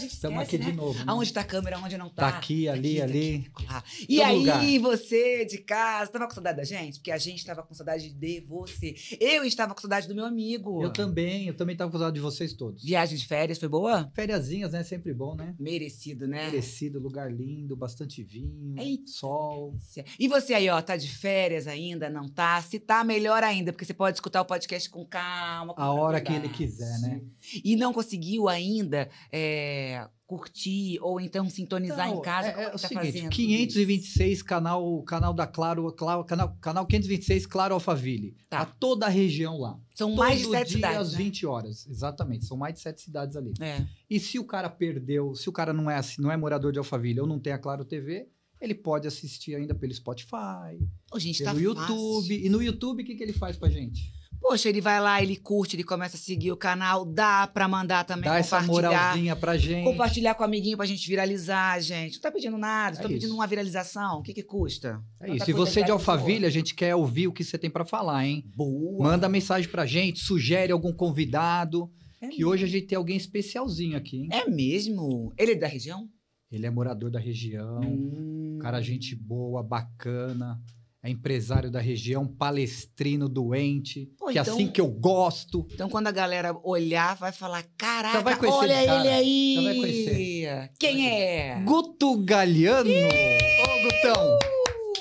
gente esquece, Estamos aqui né? de novo. Né? Aonde está a câmera, onde não está. Tá aqui, tá ali, tá aqui, ali. Tá aqui, e aí, lugar. você de casa, estava com saudade da gente? Porque a gente estava com saudade de você. Eu estava com saudade do meu amigo. Eu também, eu também estava com saudade de vocês todos. Viagem de férias foi boa? Fériasinhas, né? Sempre bom, né? Merecido, né? Merecido, lugar lindo, bastante vinho, Eita. sol. E você aí, ó, tá de férias ainda? Não tá? Se tá, melhor ainda, porque você pode escutar o podcast com calma. Com a hora que ele quiser, né? E não conseguiu ainda. É curtir ou então sintonizar em então, casa? É, é, é o tá seguinte, 526 isso? canal canal da Claro, Claro canal, canal 526 Claro Alphaville. Tá. A tá toda a região lá. São mais de sete cidades. às né? 20 horas, exatamente. São mais de sete cidades ali. É. E se o cara perdeu, se o cara não é assim, não é morador de Alphaville ou não tem a Claro TV, ele pode assistir ainda pelo Spotify, oh, gente, tá pelo tá YouTube. Fácil. E no YouTube, o que, que ele faz pra gente? Poxa, ele vai lá, ele curte, ele começa a seguir o canal, dá pra mandar também, dá Dá essa moralzinha pra gente. Compartilhar com o amiguinho pra gente viralizar, gente. Não tá pedindo nada, é pedindo uma viralização. O que que custa? É tá isso. E você de Alphaville, a gente quer ouvir o que você tem para falar, hein? Boa! Manda mensagem pra gente, sugere algum convidado. É que mesmo. hoje a gente tem alguém especialzinho aqui, hein? É mesmo? Ele é da região? Ele é morador da região, hum. cara gente boa, bacana é empresário da região, palestrino, doente, Pô, que é então, assim que eu gosto. Então, quando a galera olhar, vai falar: caraca, então vai olha ele, ele aí! Então vai conhecer. Quem vai é? Conhecer. Guto Galeano! Ô, Gutão!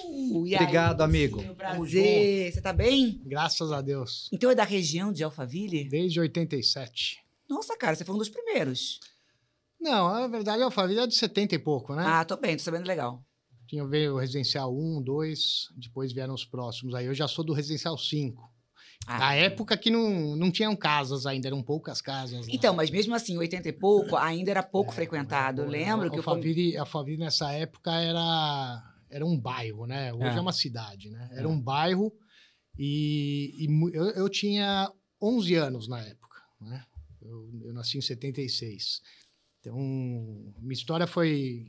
Uh, Obrigado, aí, amigo. prazer. Você tá bem? Graças a Deus. Então é da região de Alphaville? Desde 87. Nossa, cara, você foi um dos primeiros. Não, na verdade, Alphaville é de 70 e pouco, né? Ah, tô bem, tô sabendo legal. Tinha veio o Residencial 1, 2, depois vieram os próximos. Aí eu já sou do Residencial 5. Ah, Na época que não, não tinham casas ainda, eram poucas casas. Lá. Né? Então, mas mesmo assim, 80 e pouco, ainda era pouco é, frequentado. Era, é lembro é, a, que... A Faville, a Faville, nessa época, era, era um bairro, né? Hoje é, é uma cidade, né? Era é. um bairro e, e eu, eu, tinha 11 anos na época, né? Eu, eu nasci em 76. Então, minha história foi,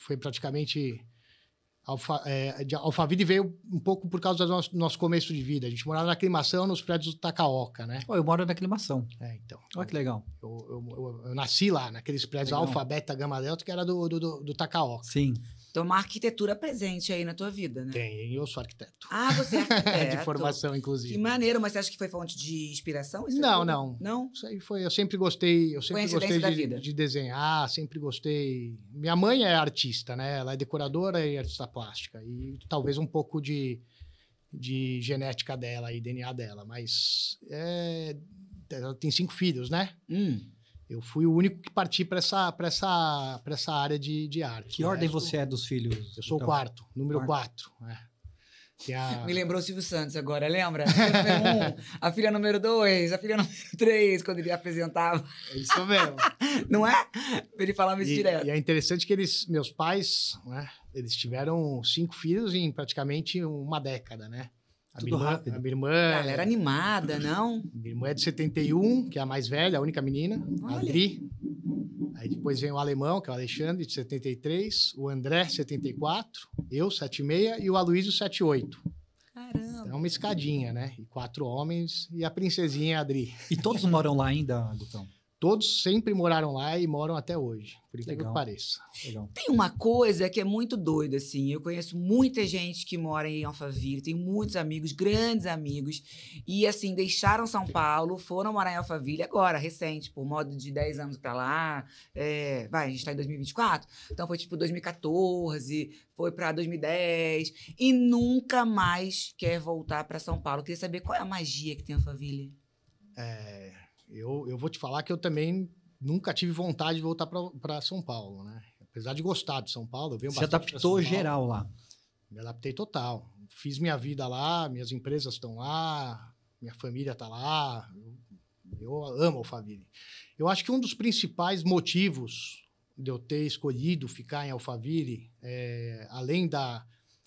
foi praticamente Alfa, é, de Alphaville veio um pouco por causa do nosso, nosso, começo de vida. A gente morava na aclimação, nos prédios do Takaoka, né? Oh, eu moro na aclimação. É, então. Olha que legal. Eu, eu, eu, eu nasci lá, naqueles prédios Alfabeta, Alfa, Beta, Gama Delta, que era do, do, do, do Takaoka. Sim. Então, uma arquitetura presente aí na tua vida, né? Tem, eu sou arquiteto. Ah, você é, é arquiteto. de formação, inclusive. Que maneiro, mas você acha que foi fonte de inspiração? não, não. Não? Isso aí foi, eu sempre gostei, eu sempre gostei de, de, desenhar, sempre gostei. Minha mãe é artista, né? Ela é decoradora e artista plástica. E talvez um pouco de, de genética dela e DNA dela, mas é, ela tem cinco filhos, né? Hum. Eu fui o único que parti para essa, essa, essa área de, de arte. Que né? ordem você é dos filhos? Eu sou então, o quarto, número quarto. quatro. É. é. A... Me lembrou o Silvio Santos agora, lembra? A filha número um, a filha número dois, a filha número três, quando ele apresentava. É isso mesmo. Não é? Ele falava isso e, direto. E é interessante que eles, meus pais, né, eles tiveram cinco filhos em praticamente uma década, né? A Tudo minha, irmã, rápido. A minha irmã. É Galera animada, não? Minha irmã é de 71, que é a mais velha, a única menina, Olha. a Adri. Aí depois vem o alemão, que é o Alexandre, de 73, o André, 74, eu, 76 e o Aloysio, 78. Caramba. Então é uma escadinha, né? E quatro homens e a princesinha é Adri. E todos moram lá ainda, Gutão? Todos sempre moraram lá e moram até hoje, por incrível que pareça. Legal. Tem uma coisa que é muito doida, assim. Eu conheço muita gente que mora em Alphaville, tenho muitos amigos, grandes amigos, e assim, deixaram São Paulo, foram morar em Alphaville agora, recente, por modo de 10 anos pra lá. É, vai, a gente tá em 2024, então foi tipo 2014, foi pra 2010, e nunca mais quer voltar pra São Paulo. Eu queria saber qual é a magia que tem Alphaville. É eu, eu vou te falar que eu também nunca tive vontade de voltar para São Paulo, né? Apesar de gostar de São Paulo, eu venho Você adaptou geral lá? Me adaptei total. Fiz minha vida lá, minhas empresas estão lá, minha família está lá. Eu, eu amo Alphaville. Eu acho que um dos principais motivos de eu ter escolhido ficar em Alphaville, é, além da,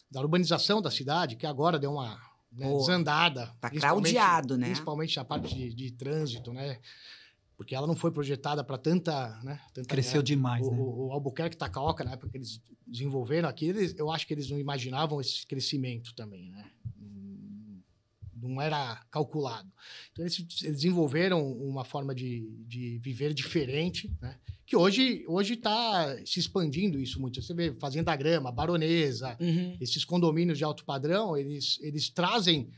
da urbanização da cidade, que agora deu uma né, Pô, desandada. Está craudiado, né? Principalmente a parte de, de, trânsito, né? Porque ela não foi projetada para tanta, né? Tanta, Cresceu demais, o, né? O Albuquerque Tacaoca, na época que eles desenvolveram aqui, eu acho que eles não imaginavam esse crescimento também, né? não era calculado. Então, eles, eles desenvolveram uma forma de, de viver diferente, né? que hoje está se expandindo isso muito. Você vê Fazenda Grama, Baronesa, uhum. esses condomínios de alto padrão, eles, eles trazem,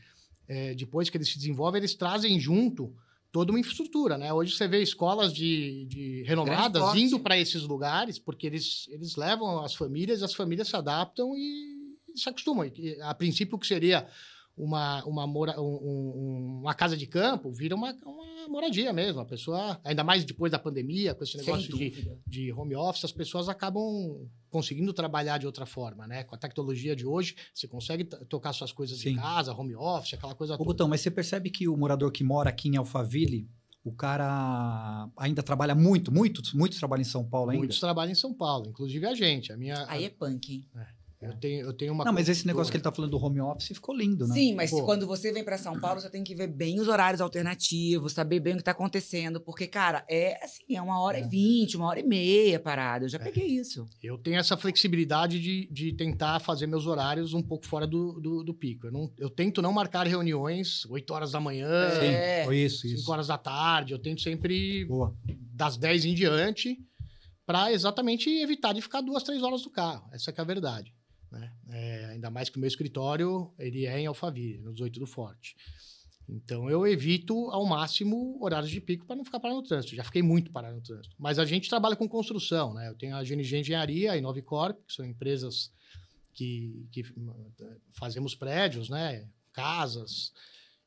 é, depois que eles se desenvolvem, eles trazem junto toda uma infraestrutura, né? Hoje você vê escolas de, de renomadas indo para esses lugares, porque eles, eles levam as famílias, as famílias se adaptam e se acostumam. A princípio, o que seria uma, uma, mora, um, uma casa de campo vira uma, uma moradia mesmo. A pessoa, ainda mais depois da pandemia, com esse negócio de, de home office, as pessoas acabam conseguindo trabalhar de outra forma, né? Com a tecnologia de hoje, você consegue tocar suas coisas Sim. em casa, home office, aquela coisa Ô, toda. Botão, mas você percebe que o morador que mora aqui em Alphaville, o cara ainda trabalha muito, muito, muitos trabalham em São Paulo ainda? Muitos trabalham em São Paulo, inclusive a gente. A minha, Aí é punk, hein? É. Eu tenho, eu tenho uma. Não, mas esse negócio que ele tá falando do home office ficou lindo, né? Sim, mas Pô. quando você vem para São Paulo, você tem que ver bem os horários alternativos, saber bem o que tá acontecendo, porque, cara, é assim, é uma hora é. e vinte, uma hora e meia parada. Eu já é. peguei isso. Eu tenho essa flexibilidade de, de tentar fazer meus horários um pouco fora do, do, do pico. Eu, não, eu tento não marcar reuniões oito horas da manhã, é. Sim, é, isso, isso. horas da tarde. Eu tento sempre Boa. das dez em diante. Para exatamente evitar de ficar duas, três horas no carro. Essa é a verdade. Né? É, ainda mais que o meu escritório ele é em Alphaville, nos 8 do Forte. Então eu evito ao máximo horários de pico para não ficar parado no trânsito. Já fiquei muito parado no trânsito. Mas a gente trabalha com construção, né? Eu tenho a GNG Engenharia, a Inovicorp, que são empresas que, que eh, fazemos prédios, né? Casas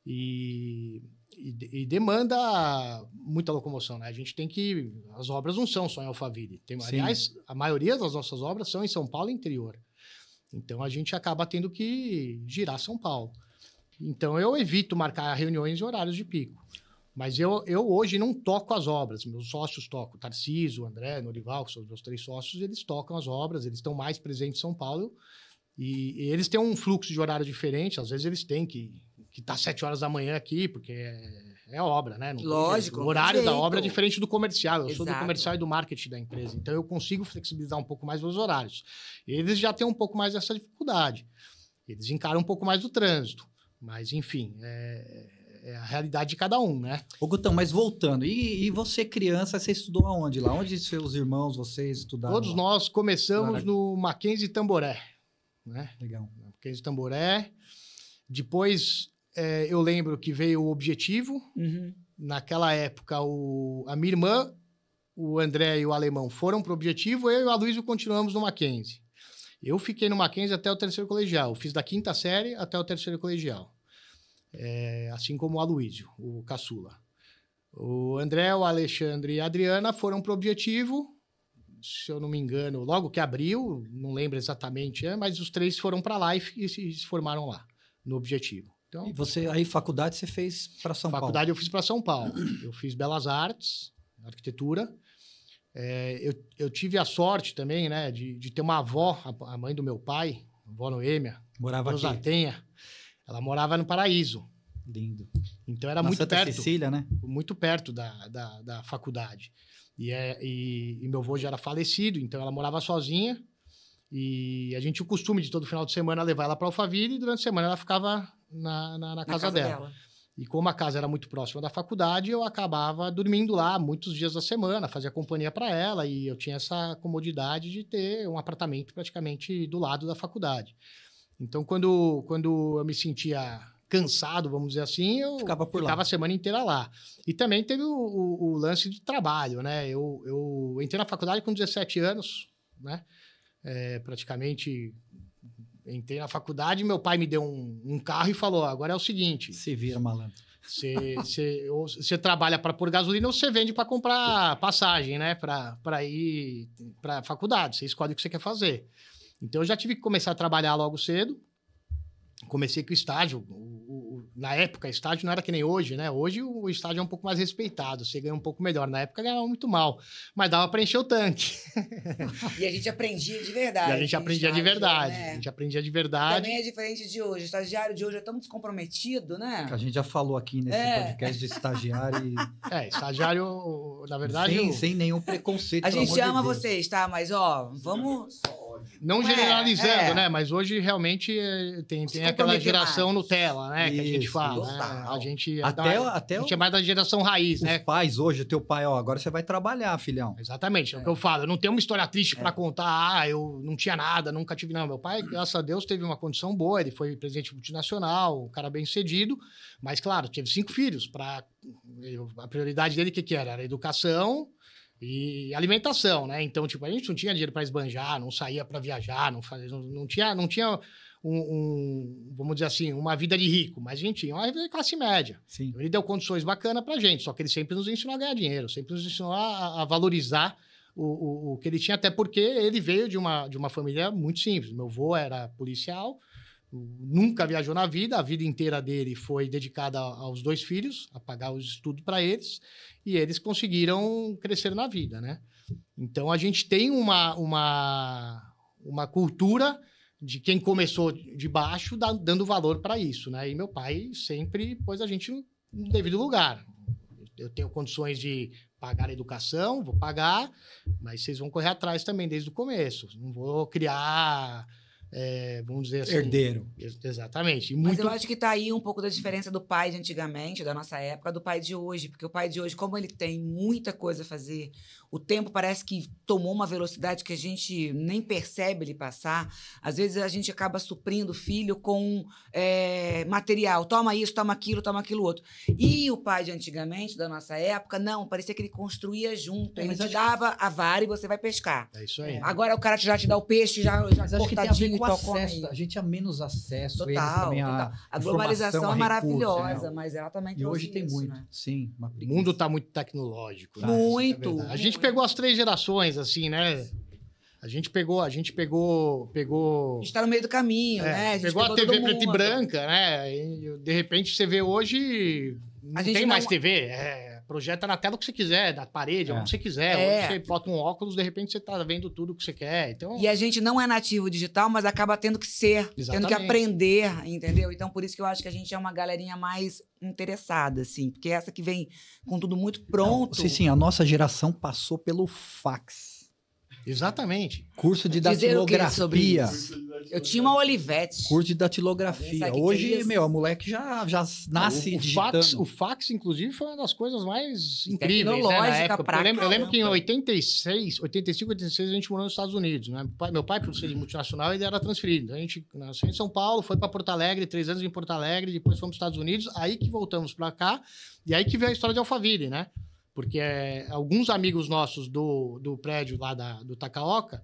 e, e, e, demanda muita locomoção, né? A gente tem que as obras não são só em Alphaville. Tem, aliás, a maioria das nossas obras são em São Paulo interior. Então a gente acaba tendo que girar São Paulo. Então eu evito marcar reuniões em horários de pico. Mas eu, eu hoje não toco as obras, meus sócios tocam, Tarciso, André, Norival, que são os meus três sócios, eles tocam as obras, eles estão mais presentes em São Paulo e, e eles têm um fluxo de horário diferente, às vezes eles têm que estar que tá sete horas da manhã aqui, porque é é obra, né? Não, Lógico. O horário da obra é diferente do comercial. Eu Exato. sou do comercial e do marketing da empresa. Então eu consigo flexibilizar um pouco mais os horários. Eles já têm um pouco mais essa dificuldade. Eles encaram um pouco mais o trânsito. Mas, enfim, é, é a realidade de cada um, né? Ô, Gutão, mas voltando, e, e, você, criança, você estudou aonde lá? Onde seus irmãos, vocês estudaram? Todos nós começamos no Mackenzie Tamboré, né? Legal. Mackenzie Tamboré. Depois é, eu lembro que veio o Objetivo. Uhum. Naquela época, o, a minha irmã, o André e o Alemão foram para o Objetivo, eu e o Aloysio continuamos no Mackenzie. Eu fiquei no Mackenzie até o terceiro colegial. Fiz da quinta série até o terceiro colegial. É, assim como o Aloysio, o caçula. O André, o Alexandre e a Adriana foram para o Objetivo, se eu não me engano, logo que abriu, não lembro exatamente, é, mas os três foram para lá e, e se formaram lá, no Objetivo. Então, e você aí faculdade você fez para São faculdade Paulo? Faculdade eu fiz para São Paulo. Eu fiz belas artes, arquitetura. É, eu, eu tive a sorte também, né, de, de ter uma avó, a, a mãe do meu pai, a avó Noêmia, morava aqui. Tenha. Ela morava no Paraíso. Lindo. Então era Na muito Santa perto. Cecília, né? Muito perto da, da, da faculdade. E, é, e, e meu avô já era falecido, então ela morava sozinha. E a gente tinha o costume de todo final de semana levar ela para Alphaville e durante a semana ela ficava na, na, na casa, casa dela. dela. E como a casa era muito próxima da faculdade, eu acabava dormindo lá muitos dias da semana, fazia companhia para ela e eu tinha essa comodidade de ter um apartamento praticamente do lado da faculdade. Então, quando, quando eu me sentia cansado, vamos dizer assim, eu ficava, por ficava lá. a semana inteira lá. E também teve o, o, o lance de trabalho, né? Eu, eu entrei na faculdade com 17 anos, né? É, praticamente Entrei na faculdade, meu pai me deu um, um carro e falou: agora é o seguinte. Se vira, malandro. Você trabalha para pôr gasolina ou você vende para comprar passagem, né? Para ir para faculdade. Você escolhe o que você quer fazer. Então eu já tive que começar a trabalhar logo cedo. Comecei com o estágio. O na época, estádio não era que nem hoje, né? Hoje o estádio é um pouco mais respeitado, você ganha um pouco melhor. Na época ganhava muito mal, mas dava para encher o tanque. e a gente aprendia de verdade. E a gente aprendia estádio, de verdade. Né? A gente aprendia de verdade. Também é diferente de hoje. O estagiário de hoje é tão descomprometido, né? Que a gente já falou aqui nesse é. podcast de estagiário. E... É, estagiário, na verdade. Sem, eu... sem nenhum preconceito. A gente ama de vocês, tá? Mas, ó, vamos. Não generalizando, é, é. né? Mas hoje realmente eh, tem, tem aquela geração mais. Nutella, né? Isso, que a gente fala. Né? A gente, é até, até a gente o, é mais da geração raiz, né? pais hoje, teu pai, ó, agora você vai trabalhar, filhão. Exatamente, é, o que é. eu falo. Eu não tenho uma história triste é. para contar, ah, eu não tinha nada, nunca tive. Não, meu pai, graças a Deus, teve uma condição boa, ele foi presidente multinacional, um cara bem sucedido, mas claro, teve cinco filhos. Pra, a prioridade dele, o que, que era? Era educação e alimentação, né? Então, tipo, a gente não tinha dinheiro para esbanjar, não saía para viajar, não, fazia, não, não tinha, não tinha um, um, vamos dizer assim, uma vida de rico, mas a gente tinha uma vida de classe média. Sim. Então, ele deu condições bacanas para gente, só que ele sempre nos ensinou a ganhar dinheiro, sempre nos ensinou a, a valorizar o, o, o, que ele tinha, até porque ele veio de uma, de uma família muito simples. Meu avô era policial, nunca viajou na vida, a vida inteira dele foi dedicada aos dois filhos, a pagar os estudos para eles, e eles conseguiram crescer na vida, né? Então a gente tem uma, uma, uma cultura de quem começou de baixo dando valor para isso, né? E meu pai sempre pôs a gente no devido lugar. Eu tenho condições de pagar a educação, vou pagar, mas vocês vão correr atrás também desde o começo. Não vou criar é, vamos dizer assim. Herdeiro. Exatamente. Muito... Mas eu acho que está aí um pouco da diferença do pai de antigamente, da nossa época, do pai de hoje. Porque o pai de hoje, como ele tem muita coisa a fazer, o tempo parece que tomou uma velocidade que a gente nem percebe ele passar. Às vezes a gente acaba suprindo o filho com é, material. Toma isso, toma aquilo, toma aquilo outro. E o pai de antigamente, da nossa época, não, parecia que ele construía junto. É, ele te dava que... a vara e você vai pescar. É isso aí. Agora o cara já te dá o peixe, já, já cortadinho o acesso, a gente tinha é menos acesso. Total, também, total. Ah, a, a globalização é maravilhosa, recurso, né? mas ela também E hoje tem isso, muito, né? sim. o mundo está muito tecnológico. Né? Tá. muito. É a gente pegou as três gerações, assim, né? A gente pegou, a gente pegou, pegou. A gente tá no meio do caminho, é, né? A pegou, pegou, a TV preta e branca, né? E, de repente você vê hoje. Não tem mais TV. É, projeta na tela o que você quiser, da parede, é. onde você quiser. É. Onde você bota um óculos, de repente você tá vendo tudo o que você quer. Então... E a gente não é nativo digital, mas acaba tendo que ser, Exatamente. tendo que aprender, entendeu? Então, por isso que eu acho que a gente é uma galerinha mais interessada, assim, porque é essa que vem com tudo muito pronto. Não, sim, sim, a nossa geração passou pelo fax. Exatamente. Curso de datilografia. Eu tinha uma Olivetti. Curso de datilografia. É Hoje, meu, a moleque já, já nasce o, o fax, o fax, inclusive, foi uma das coisas mais é incríveis né, na época. Eu lembro, eu lembro, que em 86, 85, 86, a gente morou nos Estados Unidos. Né? Meu pai, por ser multinacional, ele era transferido. a gente nasceu em São Paulo, foi para Porto Alegre, três anos em Porto Alegre, depois fomos para os Estados Unidos, aí que voltamos para cá, e aí que veio a história de Alphaville, né? porque é, alguns amigos nossos do, do prédio lá da, do Takaoka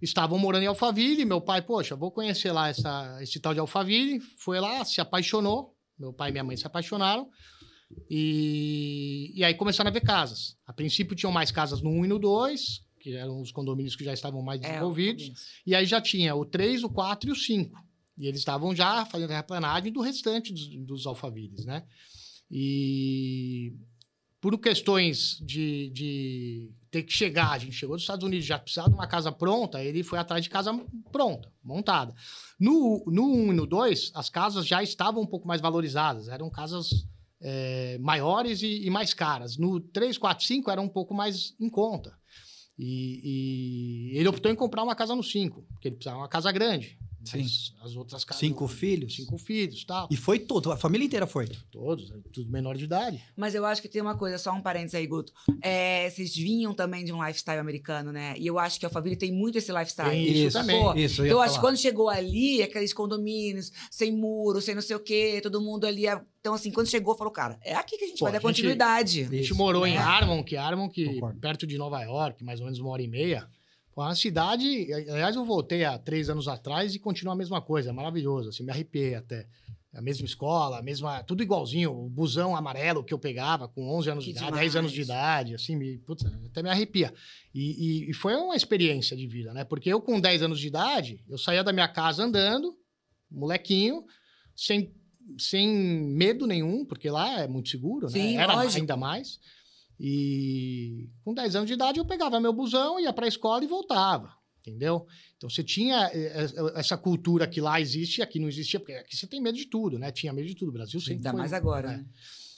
estavam morando em Alphaville. Meu pai, poxa, vou conhecer lá essa, esse tal de Alphaville. Foi lá, se apaixonou. Meu pai e minha mãe se apaixonaram. E, e aí começaram a ver casas. A princípio tinham mais casas no 1 e no 2, que eram os condomínios que já estavam mais é, desenvolvidos. É, e aí já tinha o 3, o 4 e o 5. E eles estavam já fazendo a replanagem do restante dos, dos Alphavilles, né? E, por questões de, de, ter que chegar, a gente chegou dos Estados Unidos, já precisava de uma casa pronta, ele foi atrás de casa pronta, montada. No, no 1 um e no 2, as casas já estavam um pouco mais valorizadas, eram casas é, maiores e, e, mais caras. No 3, 4, 5 era um pouco mais em conta. E, e ele optou em comprar uma casa no 5, porque ele precisava de uma casa grande. Sim. As, outras casas. Cinco filhos? Cinco filhos, tal. E foi tudo, a família inteira foi? Todos, é tudo menor de idade. Mas eu acho que tem uma coisa, só um parênteses aí, Guto. É, vocês vinham também de um lifestyle americano, né? E eu acho que a família tem muito esse lifestyle. isso, isso também. Pô, isso, eu, acho que quando chegou ali, aqueles condomínios, sem muro, sem não sei o quê, todo mundo ali. É, então, assim, quando chegou, falou, cara, é aqui que a gente Pô, vai dar continuidade. A gente, a gente morou né? em Armon, que Armon, que Concordo. perto de Nova York, mais ou menos uma hora e meia Pô, a cidade, aliás, eu voltei há três anos atrás e continua a mesma coisa, é maravilhoso, assim, me arrepiei até. É a mesma escola, a mesma, tudo igualzinho, o busão amarelo que eu pegava com 11 anos que de idade, 10 anos de idade, assim, me, putz, até me arrepia. E, e, e foi uma experiência de vida, né? Porque eu com 10 anos de idade, eu saía da minha casa andando, molequinho, sem sem medo nenhum, porque lá é muito seguro, né, Sim, né? Era lógico. ainda mais. E com 10 anos de idade eu pegava meu busão, ia para a escola e voltava, entendeu? Então você tinha eh, eh, essa cultura que lá existe e aqui não existia, porque aqui você tem medo de tudo, né? Tinha medo de tudo, o Brasil sempre Ainda foi, mais agora, é. né?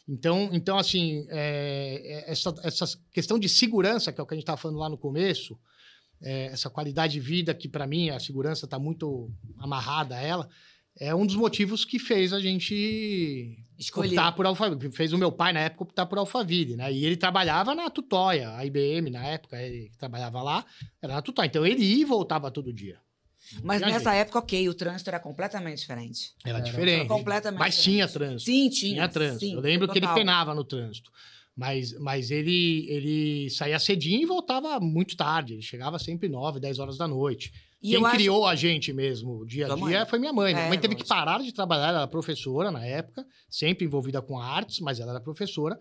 Então, então assim, é, essa, essa questão de segurança, que é o que a gente estava falando lá no começo, é, essa qualidade de vida que para mim a segurança está muito amarrada a ela, é um dos motivos que fez a gente Escolher. optar por Alphaville. Fez o meu pai, na época, optar por Alphaville, né? E ele trabalhava na Tutóia, a IBM, na época, ele trabalhava lá, era na Tutóia. Então, ele ia e voltava todo dia. Mas Viajei. nessa época, ok, o trânsito era completamente diferente. Era, diferente. Era completamente mas diferente. tinha trânsito. Sim, tinha. Tinha trânsito. Sim, Eu lembro que ele penava no trânsito. Mas, mas ele, ele saía cedinho e voltava muito tarde. Ele chegava sempre 9, 10 horas da noite. E Quem criou acho... a gente mesmo, dia a dia, foi minha mãe. Minha é, mãe teve que parar de trabalhar, ela era professora na época, sempre envolvida com artes, mas ela era professora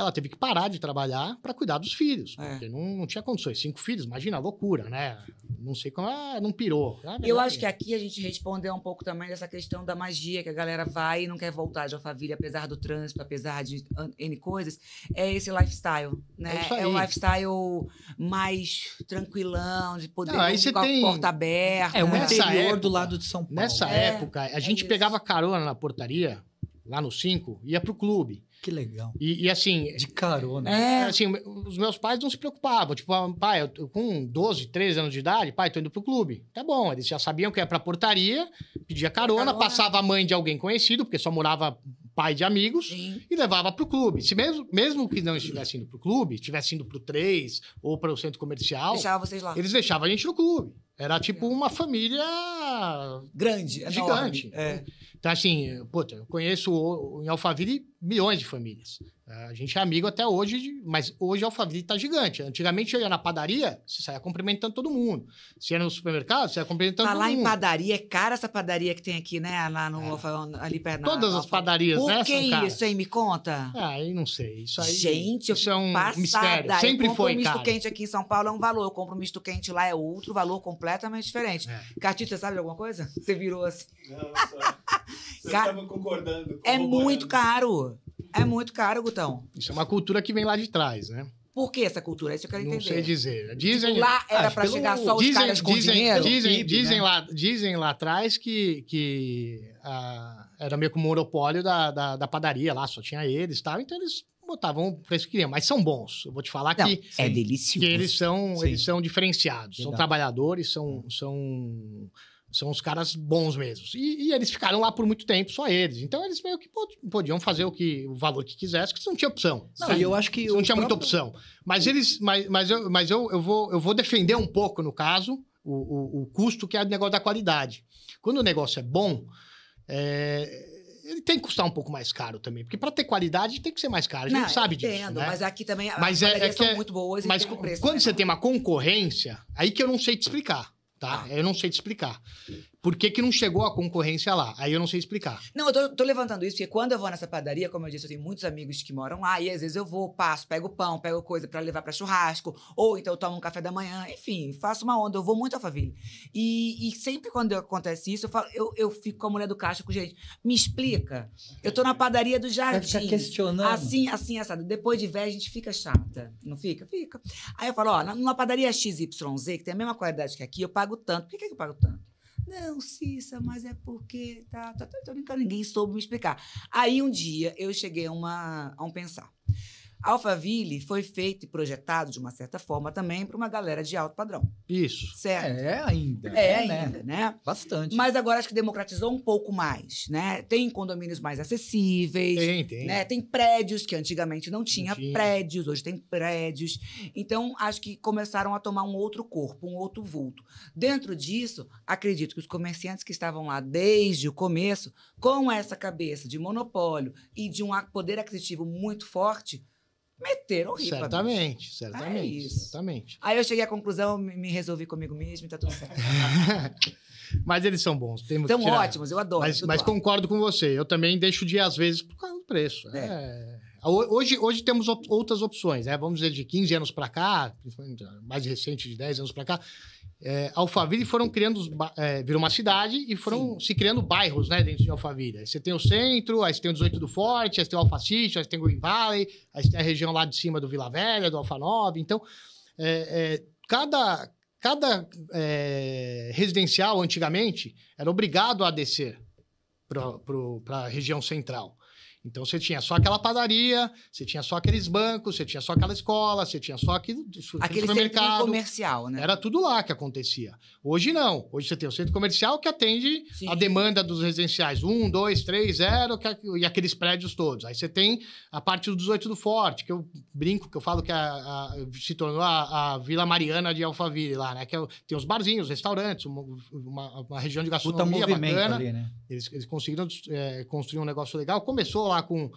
ela teve que parar de trabalhar para cuidar dos filhos, é. não, não tinha condições. Cinco filhos, imagina, loucura, né? Não sei como, ah, não pirou. Ah, eu acho que aqui a gente respondeu um pouco também dessa questão da magia, que a galera vai e não quer voltar de Alphaville, apesar do trânsito, apesar de N coisas. É esse lifestyle, né? É, é um lifestyle mais tranquilão, de poder não, aí você a porta aberta. É, o interior época, do lado de São Paulo. Nessa é, época, a é gente pegava carona na portaria, lá no 5, ia pro clube. Que legal. E, e, assim. De carona. É, assim, os meus pais não se preocupavam. Tipo, ah, pai, eu, com 12, 13 anos de idade, pai, tô indo pro clube. Tá bom, eles já sabiam que era pra portaria, pedia carona, carona. passava a mãe de alguém conhecido, porque só morava pai de amigos, Sim. e levava pro clube. Se mesmo, mesmo que não estivesse indo pro clube, estivesse indo pro 3 ou para o centro comercial. Deixava vocês lá. Eles deixavam a gente no clube. Era tipo uma família. Grande, é gigante. É. Então, assim, puta, eu conheço em Alphaville milhões de famílias. É, a gente é amigo até hoje, mas hoje Alphaville está gigante. Antigamente eu ia na padaria, você saia cumprimentando todo mundo. Se ia no supermercado, você ia cumprimentando Falar tá todo mundo. Falar em padaria, é cara essa padaria que tem aqui, né? Lá no é. ali perto. Todas na, as padarias, Por né? Por que isso, aí hein? Me conta. É, ah, eu não sei. Isso aí. Gente, isso é um passada. mistério. Sempre foi, o misto quente aqui em São Paulo é um valor. Eu compro misto quente lá, é outro valor completamente diferente. É. você sabe de alguma coisa? Você virou assim. Não, não Cara, concordando. É muito caro. É muito caro, Gutão. Isso é uma cultura que vem lá de trás, né? Por que essa cultura? Isso eu quero entender. Não sei dizer. Dizem, tipo, lá ah, era para chegar só os dizem, caras com dizem, dinheiro? Dizem, PIB, dizem, né? lá, dizem lá atrás que, que ah, era meio como um monopólio da, da, da, padaria lá, só tinha eles e tal. Então eles botavam o preço que queriam, mas são bons. Eu vou te falar Não, que... É delicioso. Que eles são, eles são diferenciados. Verdade. São trabalhadores, são... Hum. são são os caras bons mesmo. E, e, eles ficaram lá por muito tempo, só eles. Então eles meio que podiam fazer o que o valor que quisessem, que não tinha opção. Não, eu acho que. Não tinha próprio... muita opção. Mas eles. Mas, mas, eu, mas eu, eu, vou, eu vou defender um pouco, no caso, o, o, o custo que é o negócio da qualidade. Quando o negócio é bom, é, ele tem que custar um pouco mais caro também, porque para ter qualidade tem que ser mais caro. A gente não, sabe entendo, disso. Entendo, né? mas aqui também mas as é, é que são é, muito boas. Mas um preço, quando você tem uma concorrência, aí que eu não sei te explicar. Tá? Ah. Eu não sei te explicar. Por que, que não chegou a concorrência lá? Aí eu não sei explicar. Não, eu tô, tô, levantando isso porque quando eu vou nessa padaria, como eu disse, eu tenho muitos amigos que moram lá e às vezes eu vou, passo, pego pão, pego coisa para levar para churrasco, ou então eu tomo um café da manhã, enfim, faço uma onda, eu vou muito à favela E, e, sempre quando acontece isso, eu, falo, eu, eu, fico com a mulher do caixa com gente, me explica, eu tô na padaria do jardim. Você ficar questionando. Assim, assim, assado. Depois de ver, a gente fica chata, não fica? Fica. Aí eu falo, ó, numa padaria XYZ, que tem a mesma qualidade que aqui, eu pago tanto. Por que, que eu pago tanto? Não, Cissa, mas é porque. Tá, tá, tá tô, tô, tá, ninguém soube me explicar. Aí um dia eu cheguei a, uma, a um pensar. Alphaville foi feito e projetado de uma certa forma também para uma galera de alto padrão. Isso. Certo. É ainda. É, é né? ainda, né? Bastante. Mas agora acho que democratizou um pouco mais, né? Tem condomínios mais acessíveis. Tem, tem. Né? Tem prédios que antigamente não tinha, não tinha prédios, hoje tem prédios. Então acho que começaram a tomar um outro corpo, um outro vulto. Dentro disso, acredito que os comerciantes que estavam lá desde o começo, com essa cabeça de monopólio e de um poder aquisitivo muito forte, meteram ripa. Certamente, certamente, é certamente. Aí eu cheguei à conclusão, me resolvi comigo mesmo e tá tudo certo. mas eles são bons. Temos são ótimos, eu adoro. Mas, mas concordo com você. Eu também deixo de ir às vezes por causa do preço. É. é... Hoje, hoje temos outras opções, né? Vamos dizer, de 15 anos para cá, mais recente, de 10 anos para cá, é, Alphaville foram uhum. criando, é, virou uma cidade e foram Sim. se criando bairros, né, dentro de Alphaville. Aí você tem o centro, aí você tem o 18 do Forte, aí você tem o Alpha City, aí você tem o Green Valley, aí você tem a região lá de cima do Vila Velha, do Alfa 9. Então, é, é, cada, cada é, residencial, antigamente, era obrigado a descer para a região central. Então você tinha só aquela padaria, você tinha só aqueles bancos, você tinha só aquela escola, você tinha só aquele, aquele supermercado. comercial, né? Era tudo lá que acontecia. Hoje não. Hoje você tem o centro comercial que atende Sim. a demanda dos residenciais. Um, dois, três, zero, é e aqueles prédios todos. Aí você tem a parte do 18 do Forte, que eu brinco, que eu falo que a, a, se tornou a, a, Vila Mariana de Alphaville lá, né? Que é, tem os barzinhos, restaurantes, uma, uma, uma região de gastronomia bacana. Ali, né? Eles, eles conseguiram é, construir um negócio legal. Começou lá com,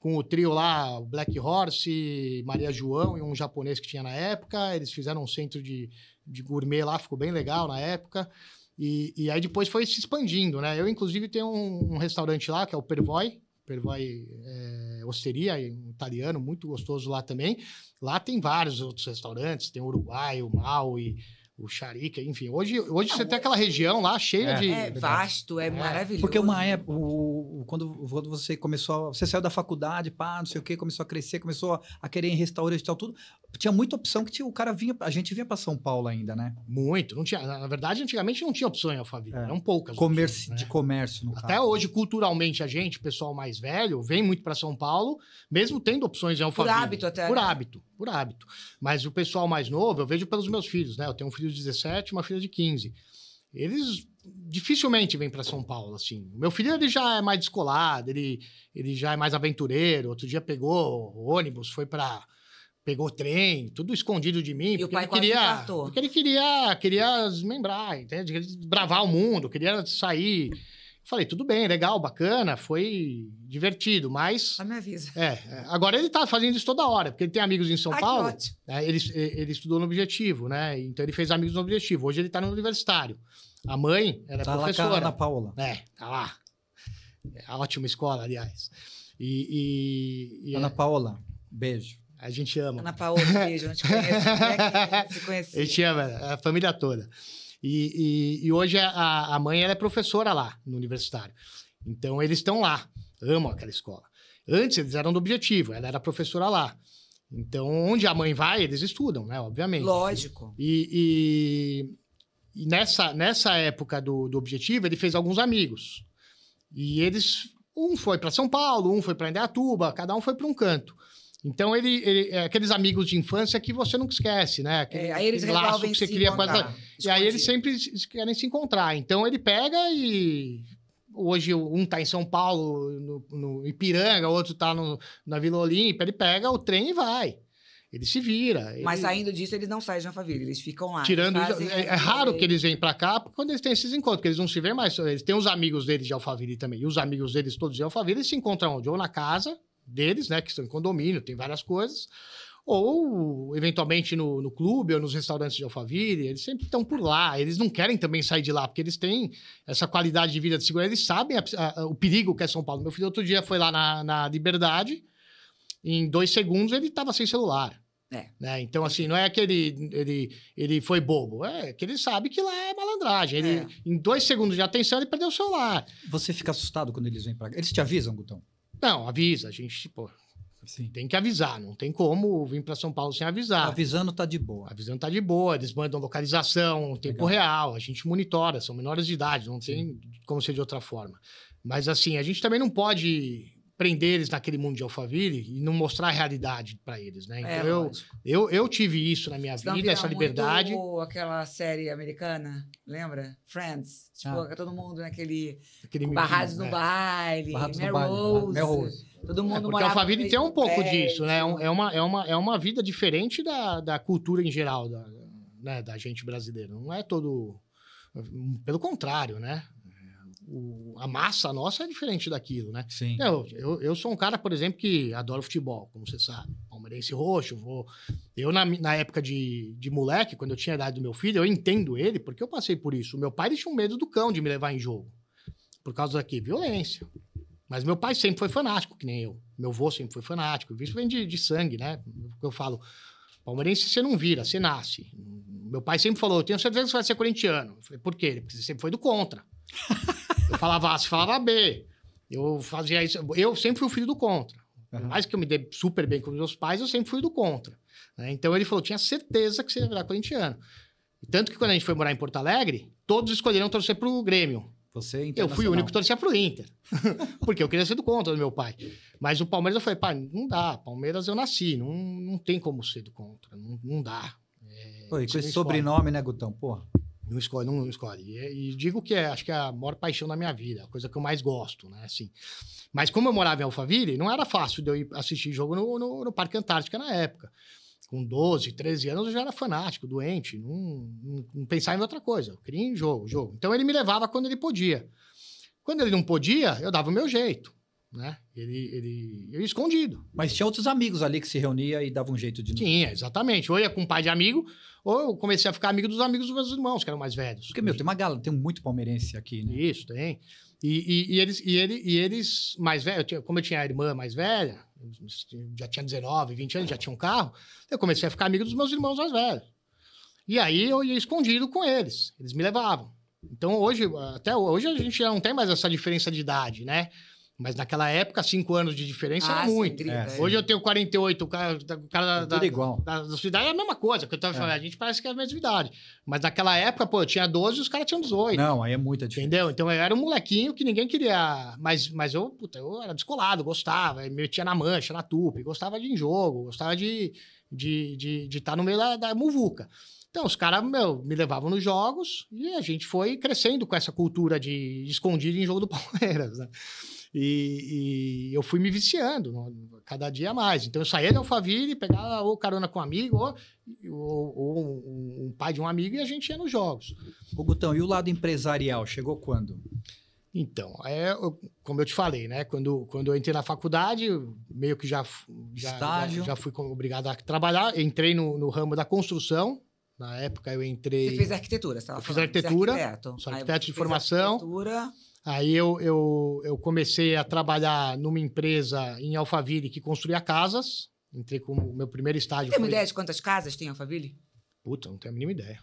com o trio lá, Black Horse, Maria João e um japonês que tinha na época. Eles fizeram um centro de, de gourmet lá, ficou bem legal na época. E, e aí depois foi se expandindo, né? Eu, inclusive, tenho um, um restaurante lá, que é o Pervoi Pervoi é, Osteria, um italiano muito gostoso lá também. Lá tem vários outros restaurantes, tem o Uruguai, o Maui, o Charica, enfim. Hoje, hoje não, ah, você tem aquela região lá cheia é, de. É vasto, é, é, maravilhoso. Porque uma época, o, quando, quando você começou, você saiu da faculdade, pá, não sei o quê, começou a crescer, começou a querer em restaurante e tal, tudo. Tinha muita opção que tinha, o cara vinha, a gente vinha para São Paulo ainda, né? Muito. Não tinha, na verdade, antigamente não tinha opção em Alphaville, é. eram poucas. Comércio, opções, né? De comércio, no Até caso. Até hoje, culturalmente, a gente, pessoal mais velho, vem muito para São Paulo, mesmo tendo opções em Alphaville. Por hábito até. Por né? hábito, por hábito. Mas o pessoal mais novo, eu vejo pelos meus filhos, né? Eu tenho um filho filho de 17 uma filha de 15. Eles dificilmente vêm para São Paulo, assim. Meu filho, ele já é mais descolado, ele, ele já é mais aventureiro. Outro dia pegou ônibus, foi para pegou trem, tudo escondido de mim, e porque ele queria, porque ele queria, queria desmembrar, entende? Queria bravar o mundo, queria sair Falei, tudo bem, legal, bacana, foi divertido, mas. Ah, me avisa. É, é, agora ele tá fazendo isso toda hora, porque ele tem amigos em São Ai, Paulo. Né, ele, ele estudou no Objetivo, né? Então ele fez amigos no Objetivo. Hoje ele tá no Universitário. A mãe era é tá professora. Lá Ana Paula. É, tá lá. É ótima escola, aliás. E. e, e Ana é... Paula, beijo. A gente ama. Ana Paula, beijo, A te conhece. Né? A gente ama, a família toda. E, e, e hoje a, a mãe ela é professora lá no universitário. Então eles estão lá, amam aquela escola. Antes eles eram do objetivo, ela era professora lá. Então, onde a mãe vai, eles estudam, né? Obviamente. Lógico. E, e, e nessa, nessa época do, do objetivo, ele fez alguns amigos. E eles. Um foi para São Paulo, um foi para Indaiatuba, cada um foi para um canto. Então, ele, ele é aqueles amigos de infância que você nunca esquece, né? É, aquele, é, aí eles laço que você queria E aí eles sempre querem se encontrar. Então, ele pega e... Hoje, um está em São Paulo, no, no Ipiranga, outro está na Vila Olímpia. Ele pega o trem e vai. Ele se vira. Ele... Mas saindo disso, eles não saem de Alphaville, eles ficam lá. Tirando fazem... é, é, raro que eles vêm para cá quando eles têm esses encontros, porque eles não se vêem mais. Eles têm os amigos deles de Alphaville também. E os amigos deles todos de Alphaville, eles se encontram onde? Ou na casa, deles, né? Que estão em condomínio, tem várias coisas. Ou, eventualmente, no, no clube ou nos restaurantes de Alphaville, eles sempre estão por lá. Eles não querem também sair de lá, porque eles têm essa qualidade de vida de segurança. Eles sabem a, a, o perigo que é São Paulo. Meu filho, outro dia, foi lá na, na Liberdade. Em dois segundos, ele estava sem celular. É. Né? Então, assim, não é que ele, ele, ele foi bobo, é que ele sabe que lá é malandragem. Ele, é. Em dois segundos de atenção, ele perdeu o celular. Você fica assustado quando eles vêm para cá? Eles te avisam, Gutão? Não, avisa. A gente, pô, Sim. tem que avisar. Não tem como vir para São Paulo sem avisar. Avisando tá de boa. Avisando tá de boa. Eles mandam localização, tempo Legal. real. A gente monitora. São menores de idade. Não Sim. tem como ser de outra forma. Mas, assim, a gente também não pode prender eles naquele mundo de Alphaville e não mostrar a realidade para eles, né? É, então é, eu, eu, eu tive isso na minha tá vida, essa liberdade. Muito aquela série americana, lembra? Friends, tipo, ah. todo mundo naquele Aquele né? barrados no baile, barrados né? baile. Rose. Rose. Todo é, mundo é, porque a Alphaville tem um pouco disso, né? É, é uma, é uma é uma vida diferente da, da cultura em geral da, né, da gente brasileira. Não é todo pelo contrário, né? o, a massa nossa é diferente daquilo, né? Sim. Eu, eu, eu, sou um cara, por exemplo, que adoro futebol, como você sabe. Palmeirense roxo, vou... Eu, na, na época de, de moleque, quando eu tinha a idade do meu filho, eu entendo ele, porque eu passei por isso. Meu pai tinha um medo do cão de me levar em jogo. Por causa daqui, violência. Mas meu pai sempre foi fanático, que nem eu. Meu avô sempre foi fanático. Isso vem de, de sangue, né? Eu falo, palmeirense você não vira, você nasce. Meu pai sempre falou, eu tenho certeza que você vai ser corintiano. Eu falei, por quê? Porque você sempre foi do contra. eu falava A, você falava B. Eu fazia isso. Eu sempre fui o filho do contra. uhum. mais que eu me dê super bem com meus pais, eu sempre fui do contra. Né? Então ele falou: tinha certeza que você ia virar corintiano. Tanto que quando a gente foi morar em Porto Alegre, todos escolheram torcer pro Grêmio. Você é Eu fui o único que torcia pro Inter. porque eu queria ser do contra do meu pai. Mas o Palmeiras eu falei, pai, não dá. Palmeiras eu nasci, não, não tem como ser do contra. Não, não dá. É, Pô, e com esse sobrenome, né, Gutão? Porra. Não escolhe, não escolhe. E, e, digo que é, acho que é a maior paixão da minha vida, a coisa que eu mais gosto, né? Assim. Mas como eu morava em Alphaville, não era fácil de eu ir assistir jogo no, no, no Parque Antártica na época. Com 12, 13 anos, eu já era fanático, doente, não, não, não pensava em outra coisa. Eu queria em jogo, jogo. Então ele me levava quando ele podia. Quando ele não podia, eu dava o meu jeito né? Ele, ele, ele escondido. Mas tinha outros amigos ali que se reunia e dava um jeito de... Tinha, exatamente. Ou ia com um pai de amigo, ou eu comecei a ficar amigo dos amigos dos meus irmãos, que eram mais velhos. Porque, meu, tem uma galera, tem muito palmeirense aqui, né? Isso, tem. E, e, e eles, e, ele, e eles mais velhos, como eu tinha a irmã mais velha, já tinha 19, 20 anos, já tinha um carro, eu comecei a ficar amigo dos meus irmãos mais velhos. E aí eu ia escondido com eles, eles me levavam. Então hoje, até hoje a gente não tem mais essa diferença de idade, né? Mas naquela época, cinco anos de diferença ah, era muito. Sim, é. é, Hoje eu tenho 48, o cara, o cara é da, da, igual. Da, da idade é a mesma coisa. Que eu tava é. falando, a gente parece que é a mesma idade. Mas naquela época, pô, eu tinha 12 e os caras tinham 18. Não, aí é muita diferença. Entendeu? Então eu era um molequinho que ninguém queria. Mas, mas eu, puta, eu era descolado, gostava, me metia na mancha, na tupe, gostava de jogo, gostava de estar de, de, de tá no meio da, da muvuca. Então, os caras, meu, me levavam nos jogos e a gente foi crescendo com essa cultura de escondido em jogo do Palmeiras, né? E, e, eu fui me viciando cada dia mais. Então eu saía de Alphaville, pegava ou carona com um amigo, ou, ou, ou um, um, pai de um amigo, e a gente ia nos jogos. o Gutão, e o lado empresarial chegou quando? Então, é, como eu te falei, né? Quando, quando eu entrei na faculdade, meio que já, já, já, já fui obrigado a trabalhar. Entrei no, no ramo da construção, na época eu entrei. Você fez arquitetura, você estava falando. Eu fiz arquitetura, arquiteto. sou arquiteto de formação. Arquitetura. Aí eu, eu, eu comecei a trabalhar numa empresa em Alphaville que construía casas. Entrei com o meu primeiro estágio. Tem foi... ideia de quantas casas tem Alphaville? Puta, não tenho a mínima ideia.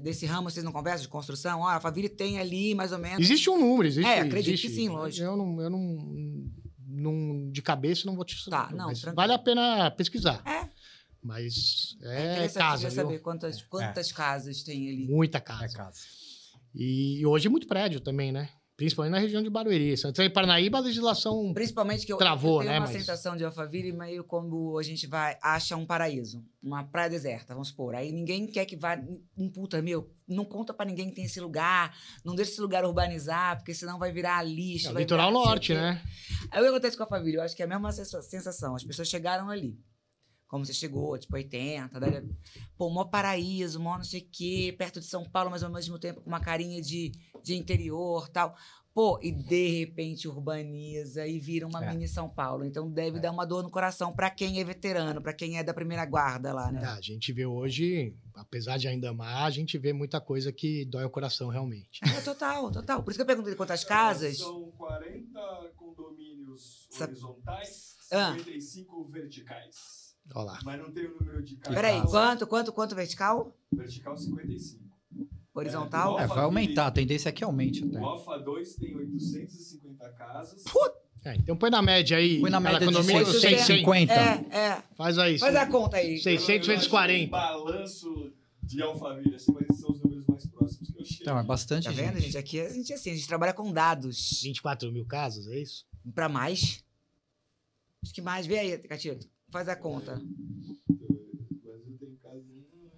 Desse ramo vocês não conversam de construção? Ó, ah, Alphaville tem ali mais ou menos. Existe um número, existe. É, acredito existe. que sim, lógico. Eu não, eu não, não, De cabeça não vou te Tá, não. vale a pena pesquisar. É. Mas é, é casa. Eu saber quantas, é. quantas é. casas tem ali. Muita casa. É casa. e hoje é muito prédio também, né? Principalmente na região de Barueri. Santana e Parnaíba, a legislação Principalmente que eu, travou, eu tenho né, uma mas... sensação de Alphaville meio como a gente vai, acha um paraíso, uma praia deserta, vamos supor. Aí ninguém quer que vá, um puta meu, não conta para ninguém que tem esse lugar, não deixa esse lugar urbanizar, porque senão vai virar lixo. É, vai litoral virar, norte, assim, né? Aí o que acontece com Alphaville? Eu acho que é a mesma sensação, as pessoas chegaram ali como você chegou, tipo 80, né? pô, mó paraíso, mó não sei o quê, perto de São Paulo, mas ao mesmo tempo com uma carinha de, de interior tal. Pô, e de repente urbaniza e vira uma é. mini São Paulo. Então deve é. dar uma dor no coração para quem é veterano, para quem é da primeira guarda lá, né? É, a gente vê hoje, apesar de ainda amar, a gente vê muita coisa que dói o coração realmente. É, total, total. Por isso que eu perguntei quantas casas. São 40 condomínios horizontais, ah. 55 verticais. Olha lá. Mas não tem o número de casas. Peraí, quanto, quanto, quanto vertical? Vertical 55. Horizontal? É, é vai aumentar, a tendência é que aumente até. O Alfa 2 tem 850 casas. Puta! É, então põe na média aí. Põe na média condomínio, de 650. É, é. Faz aí. Faz a conta aí. 640. vezes Um balanço de Alphaville, assim, mas são os números mais próximos que eu chego. Então, é bastante tá gente. vendo, gente? Aqui a gente, assim, a gente trabalha com dados. 24 mil casos, é isso? Pra mais. Acho que mais. Vê aí, Catito. Faz a conta.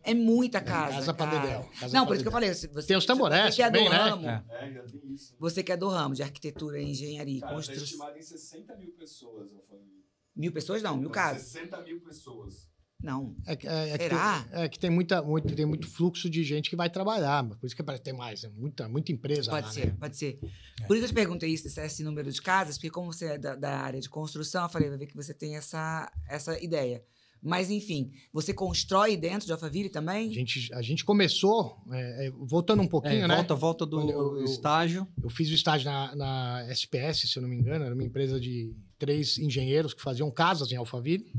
É muita casa. É casa não, por isso que eu falei. Você, tem os tamborés você é também, é Ramo, é, já é, tem isso. Você é do ramo de arquitetura, engenharia, construção. Tá estimado em 60 mil pessoas Mil pessoas não, mil então, casas. 60 mil pessoas. Não. É, é, é Será? Que tem, é que tem, muita, muito, tem muito fluxo de gente que vai trabalhar, por isso que parece ter mais, é muita, muita empresa Pode lá, ser, né? pode ser. É. Por isso que eu te perguntei isso, esse, número de casas, porque como você é da, da, área de construção, eu falei, vai ver que você tem essa, essa ideia. Mas, enfim, você constrói dentro de Alphaville também? A gente, a gente começou, é, é voltando um pouquinho, é, né? Volta, volta do eu, eu, estágio. Eu fiz o estágio na, na SPS, se eu não me engano, era uma empresa de três engenheiros que faziam casas em Alphaville.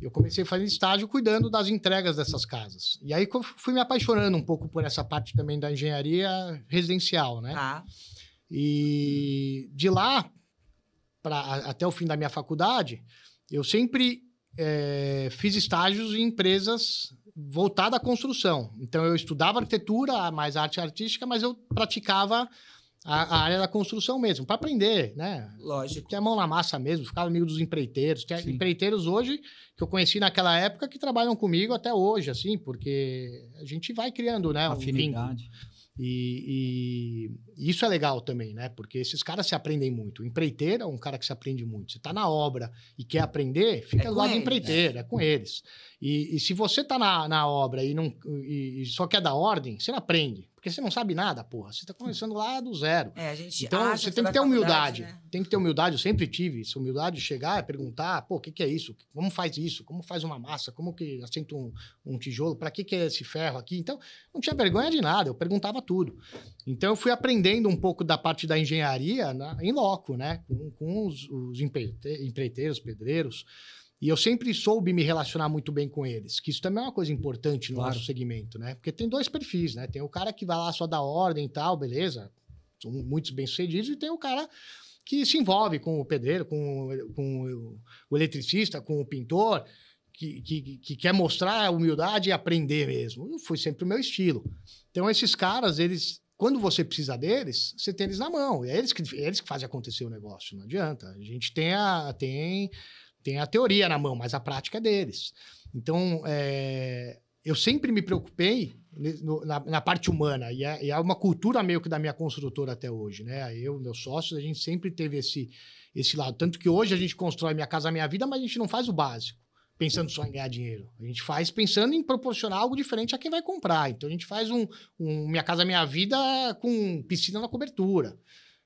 Eu comecei a fazer estágio cuidando das entregas dessas casas. E aí fui me apaixonando um pouco por essa parte também da engenharia residencial, né? Tá. E de lá pra, até o fim da minha faculdade, eu sempre é, fiz estágios em empresas voltadas à construção. Então eu estudava arquitetura, mais arte artística, mas eu praticava a, a, área da construção mesmo, para aprender, né? Lógico. Ter a mão na massa mesmo, ficar amigo dos empreiteiros. Tem Sim. empreiteiros hoje que eu conheci naquela época que trabalham comigo até hoje, assim, porque a gente vai criando, né? Afinidade. Um e, e, isso é legal também, né? Porque esses caras se aprendem muito. O empreiteiro é um cara que se aprende muito. Você está na obra e quer aprender, fica é do lado do empreiteiro, né? é com eles. E, e se você está na, na obra e, não, e, e só quer dar ordem, você não aprende. Porque você não sabe nada, porra. Você está começando lá do zero. É, a gente Então, você tem que ter humildade. Né? Tem que ter humildade. Eu sempre tive isso. Humildade de chegar e perguntar, pô, o que, que, é isso? Como faz isso? Como faz uma massa? Como que assenta um, um tijolo? Para que, que é esse ferro aqui? Então, não tinha vergonha de nada. Eu perguntava tudo. Então, eu fui aprendendo um pouco da parte da engenharia né, em loco, né? Com, com os, os empreiteiros, pedreiros e eu sempre soube me relacionar muito bem com eles, que isso também é uma coisa importante no claro. nosso segmento, né? Porque tem dois perfis, né? Tem o cara que vai lá só dar ordem e tal, beleza, são muitos bem-sucedidos, e tem o cara que se envolve com o pedreiro, com, com o eletricista, com o pintor, que, que, que quer mostrar a humildade e aprender mesmo. Eu fui sempre o meu estilo. Então, esses caras, eles quando você precisa deles, você tem eles na mão. E é eles que, é eles que fazem acontecer o negócio, não adianta. A gente tem, a, tem tem a teoria na mão, mas a prática é deles. Então, é, eu sempre me preocupei no, na, na, parte humana, e é, e é, uma cultura meio que da minha construtora até hoje, né? Eu, meus sócios, a gente sempre teve esse, esse lado. Tanto que hoje a gente constrói Minha Casa Minha Vida, mas a gente não faz o básico, pensando só em ganhar dinheiro. A gente faz pensando em proporcionar algo diferente a quem vai comprar. Então, a gente faz um, um Minha Casa Minha Vida com piscina na cobertura.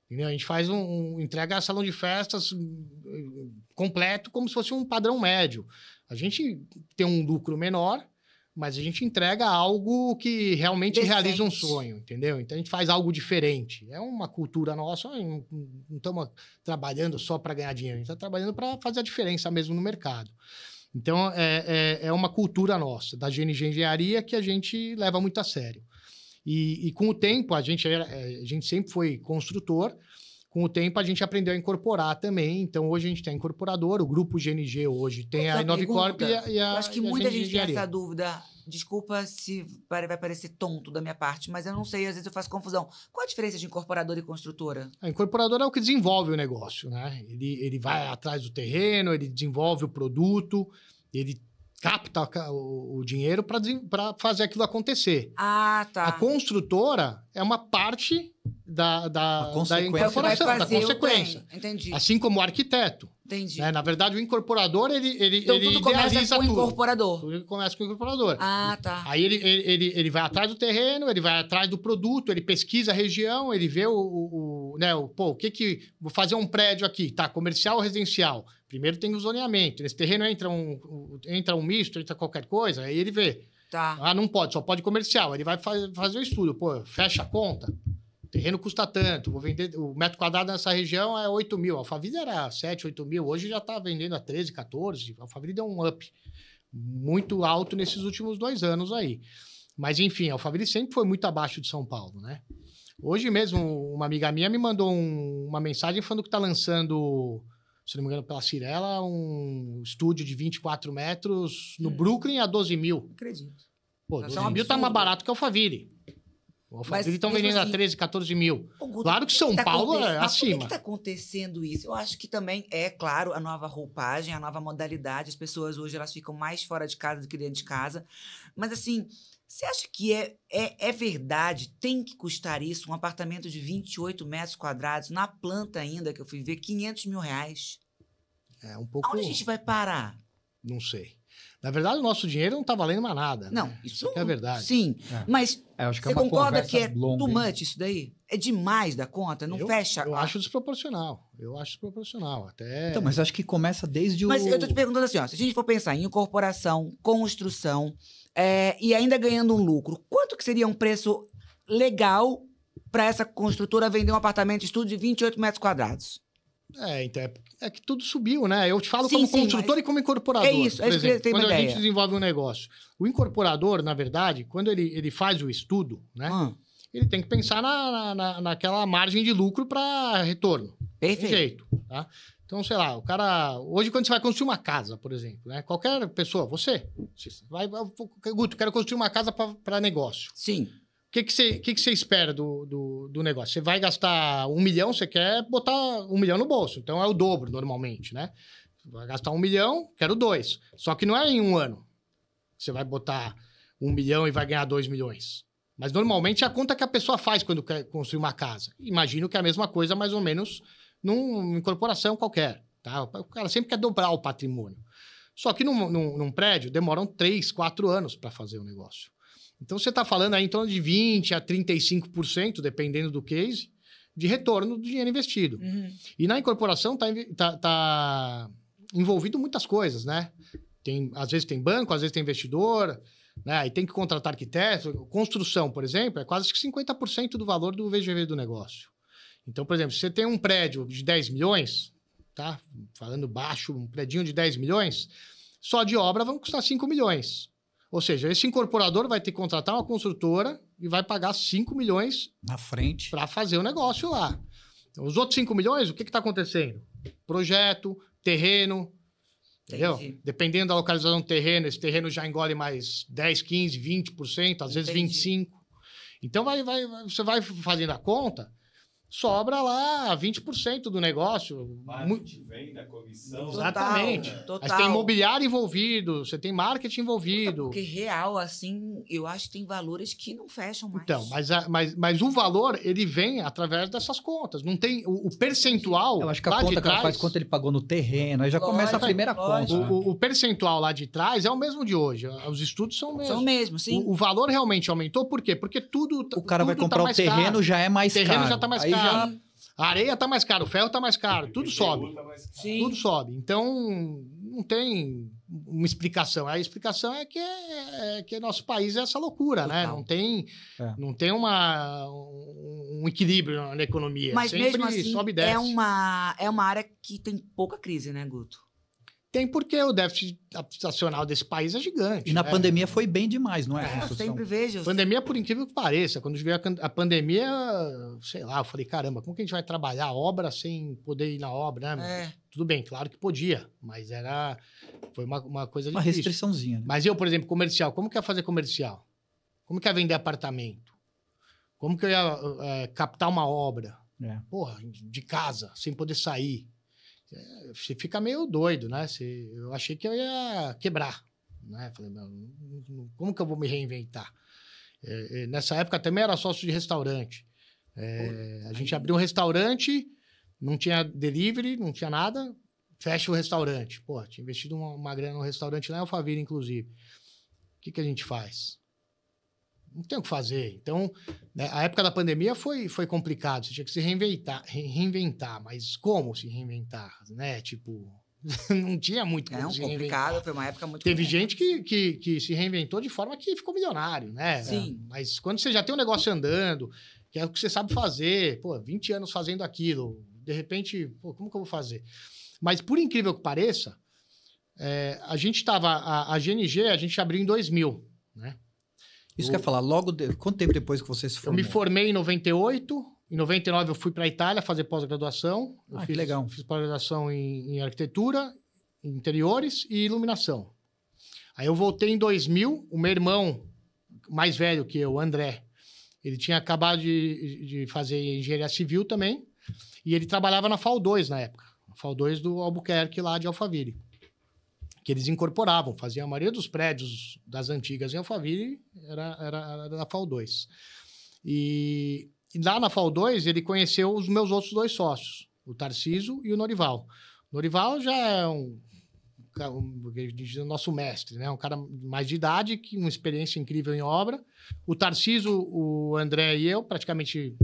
Entendeu? A gente faz um, um, entrega salão de festas hum, hum, completo como se fosse um padrão médio. A gente tem um lucro menor, mas a gente entrega algo que realmente Decente. realiza um sonho, entendeu? Então a gente faz algo diferente. É uma cultura nossa, ah, não, estamos trabalhando só para ganhar dinheiro, a gente está trabalhando para fazer a diferença mesmo no mercado. Então é, é, é uma cultura nossa, da GNG Engenharia, que a gente leva muito a sério. E, e com o tempo, a gente, era, é, a gente sempre foi construtor, com o tempo a gente aprendeu a incorporar também. Então hoje a gente tem a incorporador, o grupo GNG hoje tem a Inovicorp e a, e a. acho que muita gente tem essa dúvida. Desculpa se vai parecer tonto da minha parte, mas eu não sei, às vezes eu faço confusão. Qual a diferença de incorporador e construtora? A incorporadora é o que desenvolve o negócio, né? Ele, ele vai atrás do terreno, ele desenvolve o produto, ele capta o, o dinheiro para fazer aquilo acontecer. Ah, tá. A construtora é uma parte da, da, da é incorporação, da consequência. Entendi. Assim como o arquiteto. Entendi. Né? Na verdade, o incorporador, ele, ele, então, ele tudo idealiza começa com tudo. o incorporador. Tudo começa com o incorporador. Ah, tá. Aí ele, ele, ele, ele, vai atrás do terreno, ele vai atrás do produto, ele pesquisa a região, ele vê o... o, o né? o pô, o que que... Vou fazer um prédio aqui, tá? Comercial ou residencial? Primeiro tem o zoneamento. Nesse terreno entra um, entra um misto, entra qualquer coisa, aí ele vê. Tá. Ah, não pode, só pode comercial. Ele vai faz, fazer o estudo. Pô, fecha a conta. O terreno custa tanto, vou vender. O metro quadrado nessa região é 8 mil. A Alphaville era 7, 8 mil. Hoje já está vendendo a 13, 14. A Alphaville deu um up muito alto nesses últimos dois anos aí. Mas, enfim, a Alphaville sempre foi muito abaixo de São Paulo, né? Hoje mesmo, uma amiga minha me mandou um, uma mensagem falando que está lançando se não me engano, pela Cirela, um estúdio de 24 metros no é. Brooklyn a 12 mil. Acredito. Pô, Mas 12 é um mil tá mais barato que o Alphaville. O Alphaville estão vendendo assim, a 13, 14 mil. Guto, claro que São tá Paulo é acima. Por é que está acontecendo isso? Eu acho que também é, claro, a nova roupagem, a nova modalidade. As pessoas hoje elas ficam mais fora de casa do que dentro de casa. Mas assim, você acha que é, é, é, verdade, tem que custar isso, um apartamento de 28 metros quadrados, na planta ainda, que eu fui ver, 500 mil reais? É um pouco... Onde a gente vai parar? Não sei. Na verdade, o nosso dinheiro não está valendo mais nada. Né? Não, né? isso, isso é verdade. Sim, é. mas é, é você é concorda que é too much isso daí? É demais da conta? Não eu, fecha? Eu acho desproporcional. Eu acho proporcional, até. Então, mas acho que começa desde o. Mas eu tô te perguntando assim, ó, se a gente for pensar em incorporação, construção é, e ainda ganhando um lucro, quanto que seria um preço legal para essa construtora vender um apartamento estúdio de 28 metros quadrados? É, então é, é que tudo subiu, né? Eu te falo sim, como sim, construtor mas... e como incorporador. É isso, é isso exemplo, que eu Quando a gente desenvolve um negócio. O incorporador, na verdade, quando ele, ele faz o estudo, né? Hum. Ele tem que pensar na, na, naquela margem de lucro para retorno. Perfeito. jeito, tá? Então, sei lá, o cara. Hoje, quando você vai construir uma casa, por exemplo, né? Qualquer pessoa, você, vai, Guto, quero construir uma casa para negócio. Sim. O que, que, você, que, que você espera do, do, do, negócio? Você vai gastar um milhão, você quer botar um milhão no bolso. Então é o dobro normalmente, né? Vai gastar um milhão, quero dois. Só que não é em um ano. Você vai botar um milhão e vai ganhar dois milhões. Mas normalmente é a conta que a pessoa faz quando quer construir uma casa. Imagino que é a mesma coisa, mais ou menos numa incorporação qualquer. Tá? O cara sempre quer dobrar o patrimônio. Só que num, num, num prédio demoram 3, 4 anos para fazer o um negócio. Então você está falando aí em torno de 20% a 35%, dependendo do case, de retorno do dinheiro investido. Uhum. E na incorporação está tá, tá envolvido muitas coisas, né? Tem, às vezes tem banco, às vezes tem investidor, né? Aí tem que contratar arquiteto. Construção, por exemplo, é quase que 50% do valor do VGV do negócio. Então, por exemplo, se você tem um prédio de 10 milhões, tá? Falando baixo, um prédio de 10 milhões, só de obra vão custar 5 milhões. Ou seja, esse incorporador vai ter que contratar uma construtora e vai pagar 5 milhões na frente para fazer o negócio lá. Então, os outros 5 milhões, o que está acontecendo? Projeto, terreno. Entendeu? Entendi. Dependendo da localização do terreno, esse terreno já engole mais 10, 15, 20%, às Entendi. vezes 25%. Então vai, vai, você vai fazendo a conta sobra lá 20% do negócio. Parte vem da comissão. Exatamente. Total, total. Mas tem imobiliário envolvido, você tem marketing envolvido. Porque real, assim, eu acho que tem valores que não fecham mais. Então, mas, mas, mas o valor, ele vem através dessas contas. Não tem o, o percentual. Eu acho que a conta que ela faz quanto ele pagou no terreno, aí já lógico, começa a primeira lógico. conta. Né? O, o, percentual lá de trás é o mesmo de hoje. Os estudos são o mesmo. São o mesmo, sim. O, o valor realmente aumentou, por quê? Porque tudo. O cara tudo vai tá comprar tá o terreno, caro. já é mais caro. O terreno já está mais aí caro. A areia tá mais caro, o ferro tá mais caro, tudo sobe. Tá Sim. Tudo sobe. Então, não tem uma explicação. A explicação é que, é, é que nosso país é essa loucura, né? Total. né? Não tem, é. não tem uma, um equilíbrio na economia. Mas Sempre mesmo assim, sobe e desce. É uma, é uma área que tem pouca crise, né, Guto? Tem porque o déficit habitacional desse país é gigante. E na né? pandemia foi bem demais, não é? é eu sempre vejo. pandemia, por incrível que pareça, quando veio a pandemia, sei lá, eu falei, caramba, como que a gente vai trabalhar obra sem poder ir na obra, né? É. Tudo bem, claro que podia, mas era. Foi uma, uma coisa Uma difícil. restriçãozinha. Né? Mas eu, por exemplo, comercial, como que ia fazer comercial? Como que ia vender apartamento? Como que eu ia eh, captar uma obra? É. Porra, de casa, sem poder sair você é, fica meio doido, né? Você, eu achei que eu ia quebrar, né? Falei, meu, como que eu vou me reinventar? É, é, nessa época também era sócio de restaurante. É, Pô, a gente abriu um restaurante, não tinha delivery, não tinha nada, fecha o restaurante. Pô, tinha investido uma, uma grana no restaurante lá em Alphaville, inclusive. O que, que a gente faz? não tem o que fazer. Então, né, a época da pandemia foi, foi complicado, você tinha que se reinventar, reinventar, mas como se reinventar, né? Tipo, não tinha muito como não, se complicado, reinventar. foi uma época muito Teve complicado. gente que, que, que, se reinventou de forma que ficou milionário, né? Sim. É, mas quando você já tem um negócio andando, que é o que você sabe fazer, pô, 20 anos fazendo aquilo, de repente, pô, como que eu vou fazer? Mas por incrível que pareça, é, a gente estava, a, a GNG, a gente abriu em 2000, né? Isso quer falar, logo de... quanto tempo depois que você se formou? Eu me formei em 98, em 99 eu fui para a Itália fazer pós-graduação. Ah, que legal. Fiz pós-graduação em, em arquitetura, interiores e iluminação. Aí eu voltei em 2000, o meu irmão mais velho que eu, André, ele tinha acabado de, de fazer engenharia civil também, e ele trabalhava na FAO 2 na época, FAO 2 do Albuquerque lá de Alphaville que eles incorporavam, faziam a maioria dos prédios das antigas em Alphaville, era, era, era da FAO 2. E, e, lá na FAO 2, ele conheceu os meus outros dois sócios, o Tarciso e o Norival. O Norival já é um, um é nosso mestre, né? um cara mais de idade, que uma experiência incrível em obra. O Tarciso, o André e eu, praticamente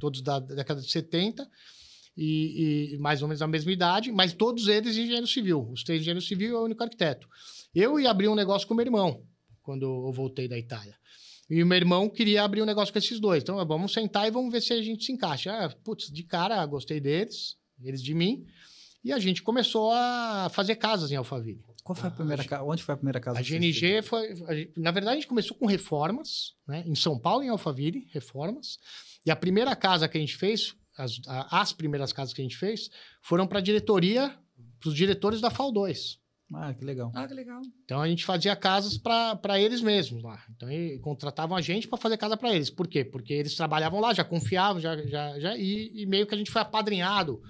todos da década de 70 e, e, mais ou menos a mesma idade, mas todos eles engenheiro civil. Os três engenheiros civil e o único arquiteto. Eu ia abrir um negócio com meu irmão, quando eu voltei da Itália. E o meu irmão queria abrir um negócio com esses dois. Então, ah, vamos sentar e vamos ver se a gente se encaixa. Ah, putz, de cara, gostei deles, eles de mim. E a gente começou a fazer casas em Alphaville. Qual foi a ah, primeira a, casa? Onde foi a primeira casa? A GNG foi. A, na verdade, a gente começou com reformas, né? Em São Paulo, em Alphaville, reformas. E a primeira casa que a gente fez as, as primeiras casas que a gente fez foram para a diretoria, para os diretores da FAL 2. Ah, que legal. Ah, que legal. Então a gente fazia casas para eles mesmos lá. Então contratavam a gente para fazer casa para eles. Por quê? Porque eles trabalhavam lá, já confiavam, já, já, já e, e meio que a gente foi apadrinhado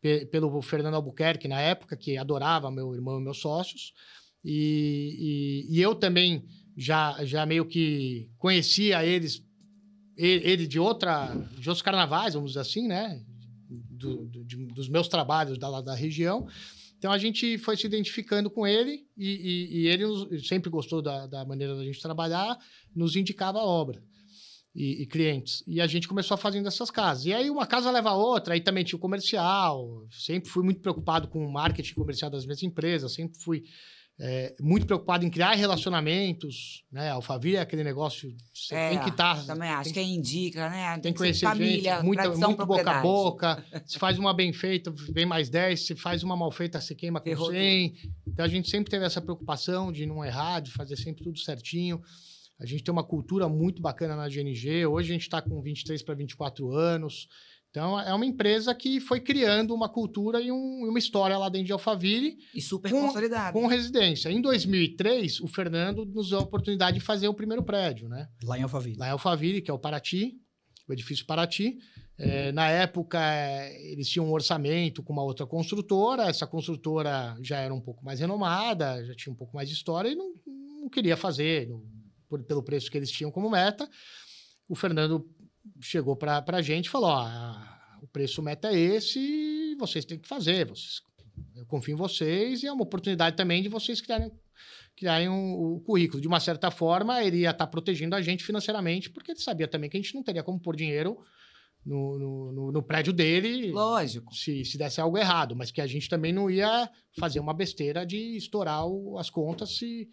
pe, pelo Fernando Albuquerque na época, que adorava meu irmão e meus sócios. E, e, e eu também já, já meio que conhecia eles ele de outra, de outros carnavais, vamos dizer assim, né? Do, do, de, dos meus trabalhos da, da região. Então a gente foi se identificando com ele e, e, e ele nos, sempre gostou da, da, maneira da gente trabalhar, nos indicava a obra e, e, clientes. E a gente começou fazendo essas casas. E aí uma casa leva a outra, aí também tinha o comercial. Sempre fui muito preocupado com o marketing comercial das minhas empresas, sempre fui é, muito preocupado em criar relacionamentos, né? Alfaville é aquele negócio você é, tem que estar. Tá, também acho que, é indica, né? Tem, que conhecer família, gente, muita, muito boca a boca. Se faz uma bem feita, vem mais 10. Se faz uma mal feita, você queima com Ferrou 100. Tudo. Então a gente sempre teve essa preocupação de não errar, de fazer sempre tudo certinho. A gente tem uma cultura muito bacana na GNG. Hoje a gente está com 23 para 24 anos. Então, é uma empresa que foi criando uma cultura e, um, uma história lá dentro de Alphaville. E super com, consolidada. Com residência. Em 2003, o Fernando nos deu a oportunidade de fazer o primeiro prédio, né? Lá em Alphaville. Lá em Alphaville, que é o Paraty, o edifício Paraty. É, na época, é, eles tinham um orçamento com uma outra construtora. Essa construtora já era um pouco mais renomada, já tinha um pouco mais de história e não, não queria fazer não, por, pelo preço que eles tinham como meta. O Fernando chegou para a gente e falou: ó, o preço meta é esse, vocês têm que fazer. Vocês, eu confio em vocês e é uma oportunidade também de vocês criarem, criarem um, o currículo. De uma certa forma, ele ia estar tá protegendo a gente financeiramente, porque ele sabia também que a gente não teria como pôr dinheiro. No, no, no, prédio dele. Lógico. Se, se desse algo errado, mas que a gente também não ia fazer uma besteira de estourar o, as contas se,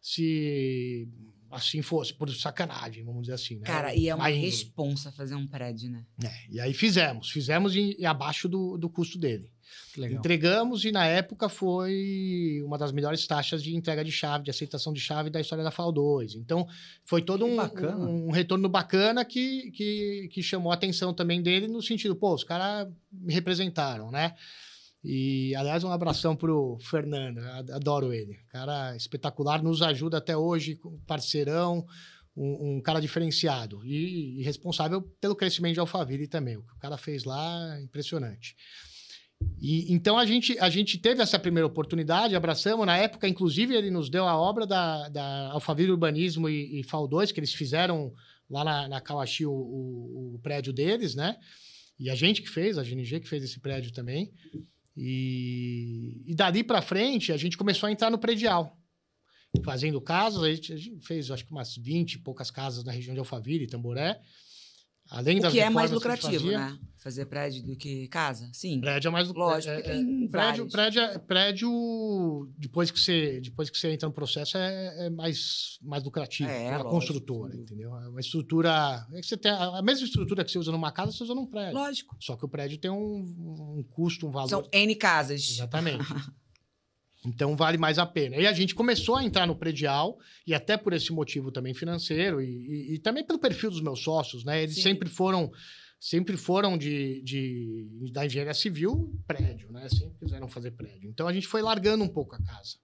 se assim fosse, por sacanagem, vamos dizer assim. Né? Cara, e é uma responsa fazer um prédio, né? É, e aí fizemos, fizemos e, abaixo do, do custo dele. Entregamos e na época foi uma das melhores taxas de entrega de chave, de aceitação de chave da história da FAO 2. Então, foi todo um, um, um, retorno bacana que, que, que chamou a atenção também dele no sentido, pô, os caras me representaram, né? E, aliás, um abração para o Fernando, adoro ele. Cara espetacular, nos ajuda até hoje, parceirão, um, um cara diferenciado e, e, responsável pelo crescimento de Alphaville também. O que o cara fez lá, é impressionante. E, então a gente, a gente teve essa primeira oportunidade, abraçamos. Na época, inclusive, ele nos deu a obra da, da Alphaville Urbanismo e, e FAO 2, que eles fizeram lá na, na Kawashi o, o, o prédio deles, né? E a gente que fez, a GNG que fez esse prédio também. E, e dali para frente, a gente começou a entrar no predial. Fazendo casas, a gente, a gente, fez acho que umas 20 e poucas casas na região de Alphaville, Tamboré. Além o das que é mais lucrativo, né? fazer prédio do que casa? Sim. Prédio é mais do Lógico, é, é tem é, prédio, prédio, prédio, depois que você, depois que você entra no processo, é, é mais, mais lucrativo. É, a construtora, entendeu? É uma estrutura. É que você tem a, a mesma estrutura que você usa numa casa, você usa num prédio. Lógico. Só que o prédio tem um, um custo, um valor. São N casas. Exatamente. Então vale mais a pena. E a gente começou a entrar no predial, e até por esse motivo também financeiro, e, e, e também pelo perfil dos meus sócios, né? Eles Sim. sempre foram sempre foram de, de, da engenharia civil, prédio, né? Sempre quiseram fazer prédio. Então a gente foi largando um pouco a casa.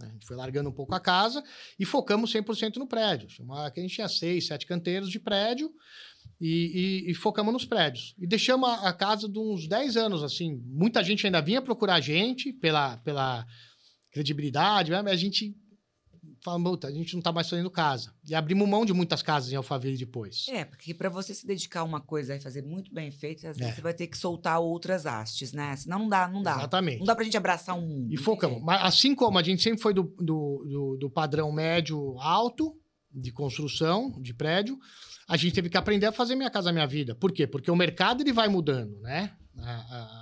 Né? A gente foi largando um pouco a casa e focamos 100% no prédio. Uma, que a gente tinha seis, sete canteiros de prédio e, e, e focamos nos prédios. E deixamos a, a, casa de uns 10 anos, assim. Muita gente ainda vinha procurar a gente pela, pela credibilidade, né? mas a gente falando, a gente não tá mais fazendo casa. E abrimos mão de muitas casas em Alphaville depois. É, porque para você se dedicar a uma coisa e fazer muito bem feito, às vezes é. você vai ter que soltar outras hastes, né? Senão não dá, não dá. Exatamente. Não dá pra gente abraçar um mundo. E focamos. Mas assim como a gente sempre foi do, do, do, do padrão médio alto de construção, de prédio, a gente teve que aprender a fazer Minha Casa Minha Vida. Por quê? Porque o mercado ele vai mudando, né?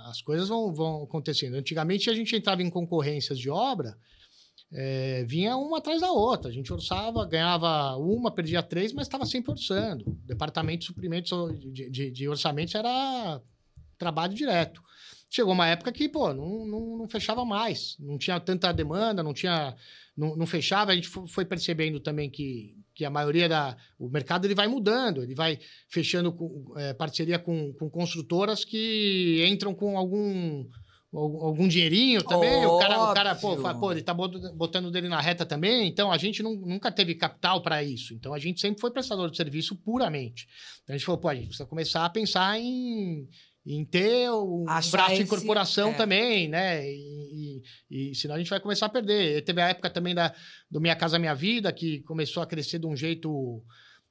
as coisas vão, vão acontecendo. Antigamente a gente entrava em concorrências de obra é, vinha uma atrás da outra. A gente orçava, ganhava uma, perdia três, mas estava sempre orçando. O departamento de suprimentos de, de, de orçamentos era trabalho direto. Chegou uma época que, pô, não, não, não fechava mais, não tinha tanta demanda, não tinha, não, não fechava. A gente foi percebendo também que, que a maioria da o mercado ele vai mudando, ele vai fechando com, é, parceria com, com construtoras que entram com algum algum dinheirinho também. Óbvio. O cara, o cara pô, fala, pô, ele tá botando dele na reta também. Então, a gente não, nunca teve capital para isso. Então, a gente sempre foi prestador de serviço puramente. Então, a gente falou, pô, a gente precisa começar a pensar em, em ter um Achar braço esse... de incorporação é. também, né? E, e, e, senão a gente vai começar a perder. teve a época também da, do Minha Casa Minha Vida, que começou a crescer de um jeito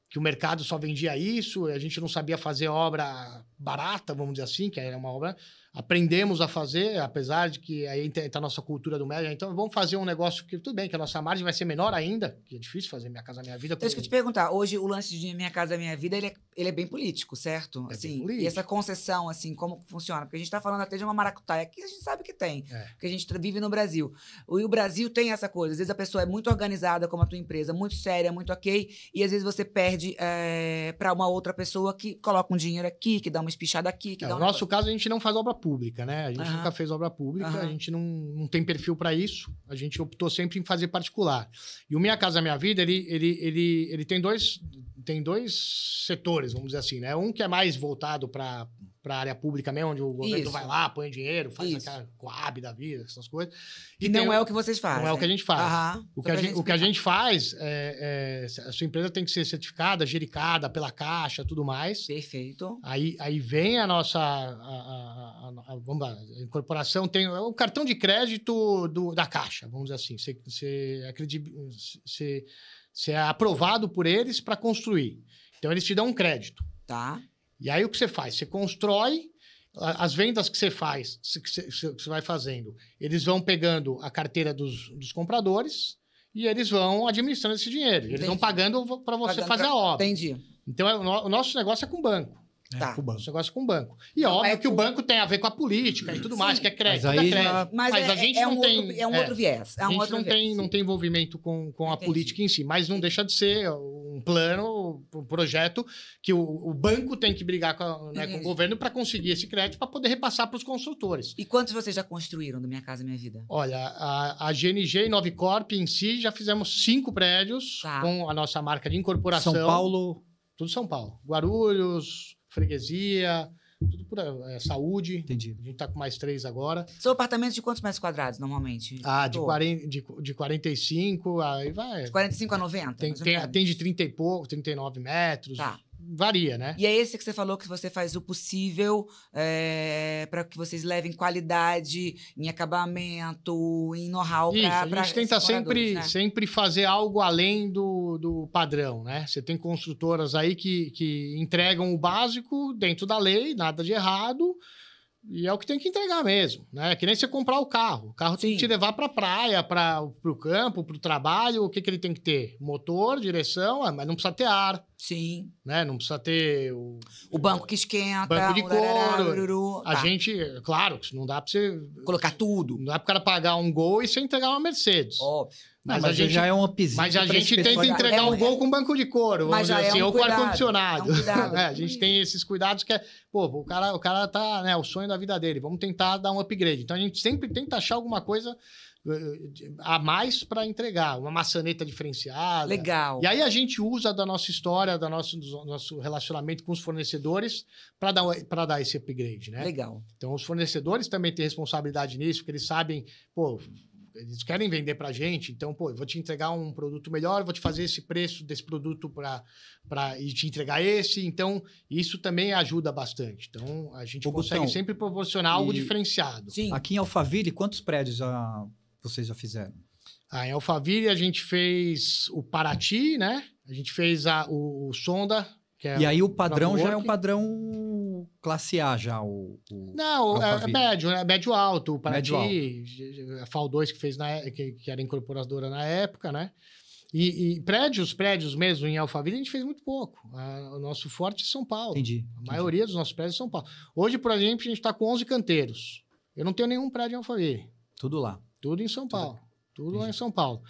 que o mercado só vendia isso, a gente não sabia fazer obra barata, vamos dizer assim, que era uma obra aprendemos a fazer, apesar de que aí está a nossa cultura do médio. Então, vamos fazer um negócio que, tudo bem, que a nossa margem vai ser menor ainda, que é difícil fazer Minha Casa Minha Vida. Então, isso que eu te perguntar. Hoje, o lance de Minha Casa Minha Vida, ele é, ele é bem político, certo? É assim, bem político. E essa concessão, assim, como funciona? Porque a gente está falando até de uma maracutaia, que a gente sabe que tem, é. que a gente vive no Brasil. E o Brasil tem essa coisa. Às vezes a pessoa é muito organizada, como a tua empresa, muito séria, muito ok, e às vezes você perde é, eh, para uma outra pessoa que coloca um dinheiro aqui, que dá uma espichada aqui, que é, dá No nosso caso, a gente não faz obra pública, né? A gente nunca fez obra pública, a gente não, não tem perfil para isso, a gente optou sempre em fazer particular. E o Minha Casa Minha Vida, ele, ele, ele, ele tem, dois, tem dois setores, vamos dizer assim, né? Um que é mais voltado para para a área pública mesmo, onde o governo vai lá, põe dinheiro, faz Isso. aquela coab da vida, essas coisas. E, e não é o que vocês fazem. Não é o que a gente faz. Uhum. O, que a gente, o, que a gente, faz é, é, A sua empresa tem que ser certificada, gericada pela Caixa, tudo mais. Perfeito. Aí, aí vem a nossa... A, a, a, vamos lá, a incorporação tem... É o cartão de crédito do, da Caixa, vamos dizer assim. Você, você é aprovado por eles para construir. Então, eles te dão um crédito. Tá. E aí o que você faz? Você constrói as vendas que você faz, que você vai fazendo, eles vão pegando a carteira dos, dos compradores e eles vão administrando esse dinheiro. Eles vão pagando para você pagando fazer pra... a obra. Entendi. Então, é, o nosso negócio é com o banco. Né, tá, com o banco. negócio com o banco. E então, óbvio é que o banco tem a ver com a política e tudo Sim, mais, que é crédito, mas aí, é crédito. mas, mas é, a gente é, não um tem... Outro, é um é. outro viés. É um a gente outro não, viés. Tem, não tem envolvimento com, com a Entendi. política em si, mas não deixa de ser um plano, um projeto que o, o banco tem que brigar com, né, com o governo para conseguir esse crédito para poder repassar para os construtores. E quantos vocês já construíram do Minha Casa Minha Vida? Olha, a, a GNG e nove corp em si já fizemos cinco prédios tá. com a nossa marca de incorporação. São Paulo... Tudo São Paulo. Guarulhos, freguesia, tudo por é, saúde. Entendi. A gente está com mais três agora. São apartamentos de quantos metros quadrados normalmente? Ah, de, 40, de, de 45, aí vai. De 45 a 90? Tem, tem, tem de 30 e pouco, 39 metros. Tá varia, né? E é esse que você falou que você faz o possível é, eh, para que vocês levem qualidade em acabamento, em know-how para A gente tenta sempre, né? sempre fazer algo além do, do padrão, né? Você tem construtoras aí que, que entregam o básico dentro da lei, nada de errado. E é o que tem que entregar mesmo, né? Que nem você comprar o carro. O carro Sim. tem que te levar para a praia, para o campo, para o trabalho. O que, que ele tem que ter? Motor, direção, ah, mas não precisa ter ar. Sim. Né? Não precisa ter o... O banco que esquenta. Banco de couro. a tá. gente... Claro, não dá para você... Colocar tudo. Não dá para o cara pagar um Gol e você entregar uma Mercedes. Óbvio mas, a gente, já é um upzinho. Mas a gente tenta entregar é um, um gol com banco de couro, vamos dizer é assim, um ou com ar-condicionado. É um é, a gente tem esses cuidados que é, pô, o cara, o cara tá, né, o sonho da vida dele, vamos tentar dar um upgrade. Então a gente sempre tenta achar alguma coisa eh, a mais para entregar, uma maçaneta diferenciada. Legal. E aí a gente usa da nossa história, da nosso, do nosso relacionamento com os fornecedores para dar, dar esse upgrade, né? Legal. Então os fornecedores também têm responsabilidade nisso, porque eles sabem, pô, eles querem vender para a gente, então, pô, eu vou te entregar um produto melhor, vou te fazer esse preço desse produto para e te entregar esse. Então, isso também ajuda bastante. Então, a gente Ô, consegue sempre proporcionar algo diferenciado. Sim. Aqui em Alphaville, quantos prédios já, ah, vocês já fizeram? Ah, em Alphaville a gente fez o Paraty, né? A gente fez a, o, o Sonda. Que é e aí o padrão já é um padrão classe A já, o. o não, é, é, médio, né? Médio alto, o Paraty, a FAL 2 que fez na, é, que, que era incorporadora na época, né? E, e, prédios, prédios mesmo em Alphaville, a gente fez muito pouco. A, o nosso forte é São Paulo. Entendi. A entendi. maioria dos nossos prédios é São Paulo. Hoje, por exemplo, a gente está com 11 canteiros. Eu não tenho nenhum prédio em Alphaville. Tudo lá. Tudo em São Paulo. Tudo, lá em São Paulo.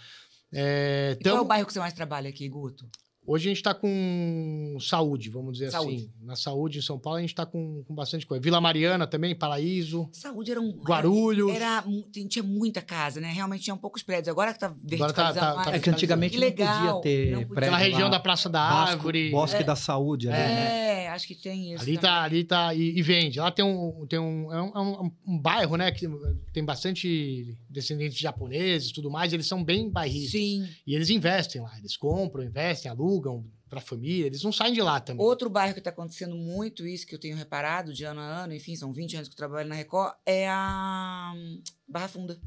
É, então... Qual é o então bairro que você mais trabalha aqui, Guto? Hoje a gente está com saúde, vamos dizer saúde. assim. Na saúde em São Paulo a gente está com, com bastante coisa. Vila Mariana também, Paraíso. Saúde era um. Guarulhos. Era, era tinha muita casa, né? Realmente tinha poucos prédios. Agora que está Agora tá, tá, tá É que antigamente que legal, não podia ter não podia. prédio. Aquela região da Praça da Árvore. Bosque é, da Saúde. Ali, é, né? é, acho que tem isso. Ali tá, também. tá, ali tá. E, e, vende. Lá tem um. Tem um, é um, é um, um, bairro, né? Que tem bastante descendentes japoneses e tudo mais. Eles são bem bairristas. Sim. E eles investem lá. Eles compram, investem, alugam alugam para a família, eles não saem de lá também. Outro bairro que está acontecendo muito isso, que eu tenho reparado de ano a ano, enfim, são 20 anos que eu trabalho na Record, é a hum, Barra Funda.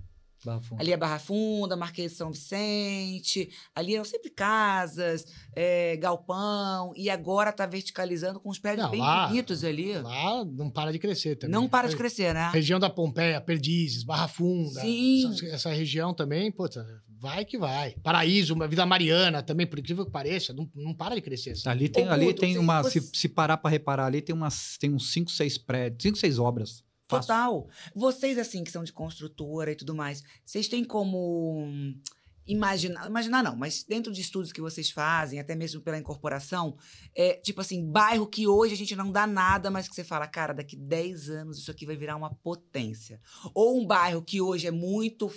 Barra Funda. Ali é Barra Funda, Marquês de São Vicente, ali eram é sempre casas, é, galpão, e agora está verticalizando com os prédios não, bem lá, bonitos ali. Lá não para de crescer também. Não para de é, crescer, né? Região da Pompeia, Perdizes, Barra Funda. Sim. Essa, essa região também, puta, vai que vai. Paraíso, Vila Mariana também, por incrível que pareça, não, não para de crescer. Assim. Ali tem, ali tem assim, uma, você... se, se, parar para reparar, ali tem, umas, tem uns 5, 6 prédios, 5, 6 obras. Total. Fácil. Vocês, assim, que são de construtora e tudo mais, vocês têm como hum, imaginar, imaginar não, mas dentro de estudos que vocês fazem, até mesmo pela incorporação, é tipo assim, bairro que hoje a gente não dá nada, mas que você fala, cara, daqui 10 anos isso aqui vai virar uma potência. Ou um bairro que hoje é muito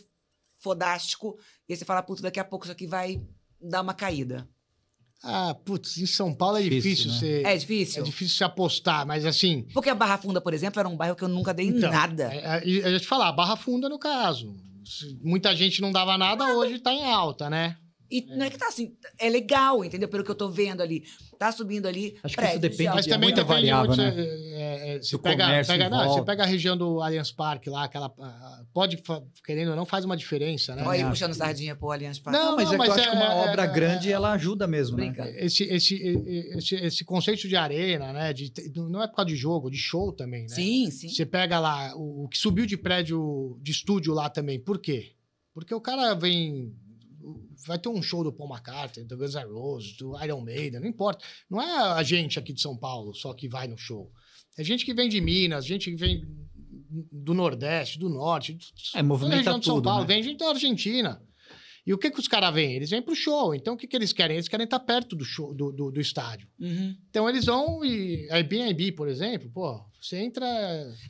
fodástico, e aí você fala, putz, daqui a pouco isso aqui vai dar uma caída? Ah, putz, em São Paulo é difícil, você. Né? É difícil. É difícil se apostar, mas assim. Porque a Barra Funda, por exemplo, era um bairro que eu nunca dei então, nada. É, é, a gente falar, Barra Funda, no caso. Muita gente não dava nada, nada. hoje tá em alta, né? E é. não é que tá assim, é legal, entendeu? Pelo que eu tô vendo ali. Tá subindo ali. Acho que isso depende Mas de também muita variável, muito, né? É, é, é você, pega, pega, você pega a região do Allianz Parque lá, aquela. Pode, querendo ou não, faz uma diferença, né? Olha aí puxando sardinha pro Allianz Parque. Não, não mas, não, mas é que eu acho que é, uma é, obra grande ela ajuda mesmo, né? Esse, esse, esse, esse conceito de arena, né? De, não é por causa de jogo, de show também, né? Sim, sim. Você pega lá o, o que subiu de prédio de estúdio lá também. Por quê? Porque o cara vem vai ter um show do Paul McCartney, do Guns N' Roses, do Iron Maiden, não importa. Não é a gente aqui de São Paulo só que vai no show. É gente que vem de Minas, gente que vem do Nordeste, do Norte. É, movimenta de São tudo, Paulo, né? vem gente da Argentina. E o que, que os caras vêm? Eles vêm pro show. Então, o que, que eles querem? Eles querem estar tá perto do show, do, do, do estádio. Uhum. Então, eles vão e... Airbnb, por exemplo, pô, você entra...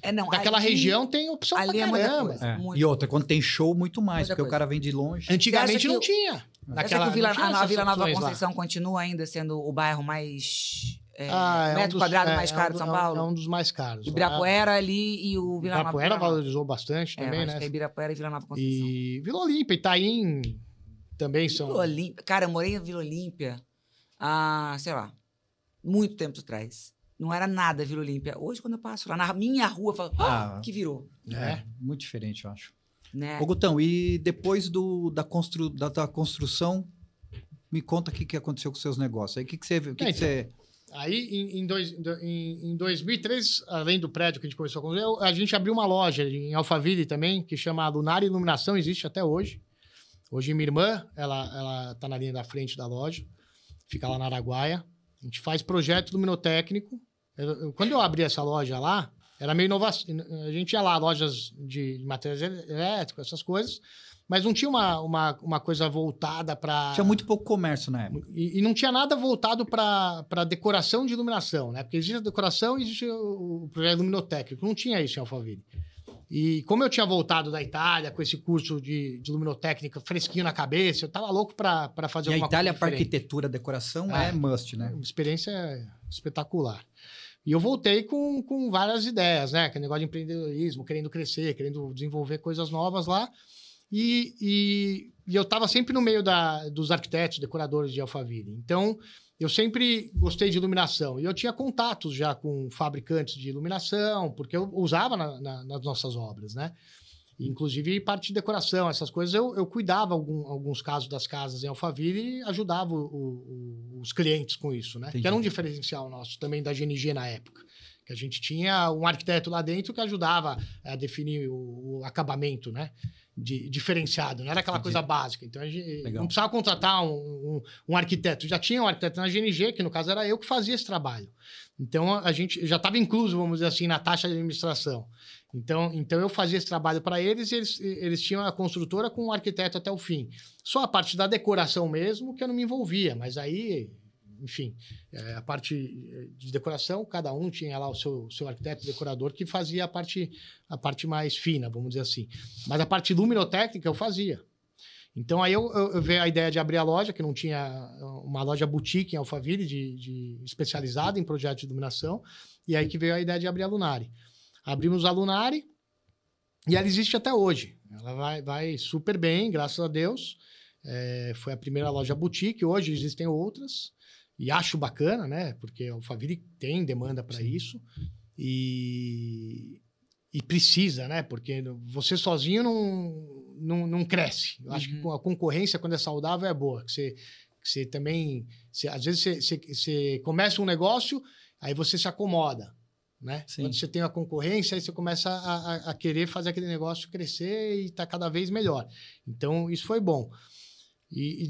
É, não, naquela ali, região tem opção ali pra é Coisa, é. E outra, quando tem show, muito mais, muita porque coisa. o cara vem de longe. Antigamente não tinha. Naquela, que Vila, a, a Vila Nova Conceição lá. continua ainda sendo o bairro mais... É, ah, é metro um dos, quadrado é, mais é caro é um, de São Paulo? É um dos mais caros. Ibirapuera é. ali e o Vila Nova. Ibirapuera valorizou bastante é, também, né? Ibirapuera e Vila Nova Conceição. E Vila Olímpia, Itaim, também são. Vila Olímpia. Cara, eu morei Vila Olímpia há, sei lá, muito tempo atrás. Não era nada Vila Olímpia. Hoje, quando eu passo lá na minha rua, eu falo, ah, ah que virou. É, é, muito diferente, eu acho. Né? Ô, Gutão, e depois do, da, constru, da, da construção, me conta o que, que aconteceu com seus negócios. Aí, o que, que você... que, é, que então. você... Aí, em, em, dois, em, em 2003, além do prédio que a gente começou a construir, a gente abriu uma loja em Alphaville também, que chama Lunar Iluminação, existe até hoje. Hoje minha irmã, ela, ela tá na linha da frente da loja, fica lá na Araguaia. A gente faz projeto do minotécnico. Eu, quando eu abri essa loja lá, era meio inovação. A gente ia lá, lojas de materiais elétricos essas coisas, mas não tinha uma, uma, uma coisa voltada para. Tinha muito pouco comércio na época. E, e não tinha nada voltado para decoração de iluminação, né? Porque existe a decoração e existe o, o projeto luminotécnico. Não tinha isso em Alphaville. E como eu tinha voltado da Itália com esse curso de, de luminotécnica fresquinho na cabeça, eu estava louco para fazer e alguma coisa. A Itália para arquitetura, decoração é, é must, né? Uma experiência espetacular. E eu voltei com, com várias ideias, né? Que negócio de empreendedorismo, querendo crescer, querendo desenvolver coisas novas lá. E, e, e eu estava sempre no meio da, dos arquitetos, decoradores de Alphaville. Então, eu sempre gostei de iluminação e eu tinha contatos já com fabricantes de iluminação, porque eu usava na, na, nas nossas obras, né? Inclusive parte de decoração, essas coisas. Eu, eu cuidava algum, alguns casos das casas em Alphaville e ajudava o, o, os clientes com isso, né? Entendi. Que era um diferencial nosso também da GNG na época que a gente tinha um arquiteto lá dentro que ajudava a definir o, o acabamento, né? De, diferenciado, não era aquela coisa básica. Então a gente Legal. não precisava contratar um, um, um, arquiteto. Já tinha um arquiteto na GNG, que no caso era eu que fazia esse trabalho. Então a gente já estava incluso, vamos dizer assim, na taxa de administração. Então, então eu fazia esse trabalho para eles e eles, eles tinham a construtora com o arquiteto até o fim. Só a parte da decoração mesmo que eu não me envolvia, mas aí enfim, é, a parte é, de decoração, cada um tinha lá o seu, seu arquiteto decorador que fazia a parte, a parte mais fina, vamos dizer assim. Mas a parte luminotécnica eu fazia. Então aí eu, eu, eu veio a ideia de abrir a loja, que não tinha uh, uma loja boutique em Alphaville, de, de, especializada em projetos de iluminação, e aí que veio a ideia de abrir a Lunari. Abrimos a Lunari e ela existe até hoje. Ela vai, vai super bem, graças a Deus. É, foi a primeira loja boutique, hoje existem outras. E acho bacana, né? Porque o Alphaville tem demanda para isso. E, e precisa, né? Porque você sozinho não, não, não cresce. Eu uhum. acho que uhum. a concorrência, quando é saudável, é boa. Que você, que você também. Você, às vezes você, você, você, começa um negócio, aí você se acomoda. Né? Quando você tem a concorrência, aí você começa a, a, querer fazer aquele negócio crescer e está cada vez melhor. Então, isso foi bom. E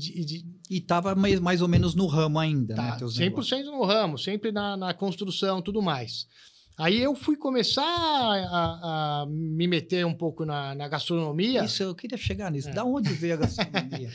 estava mais, mais ou menos no ramo ainda, tá, né? Teus 100% negócios. no ramo, sempre na, na construção tudo mais. Aí eu fui começar a, a, me meter um pouco na, na gastronomia. Isso, eu queria chegar nisso. É. Da onde veio a gastronomia?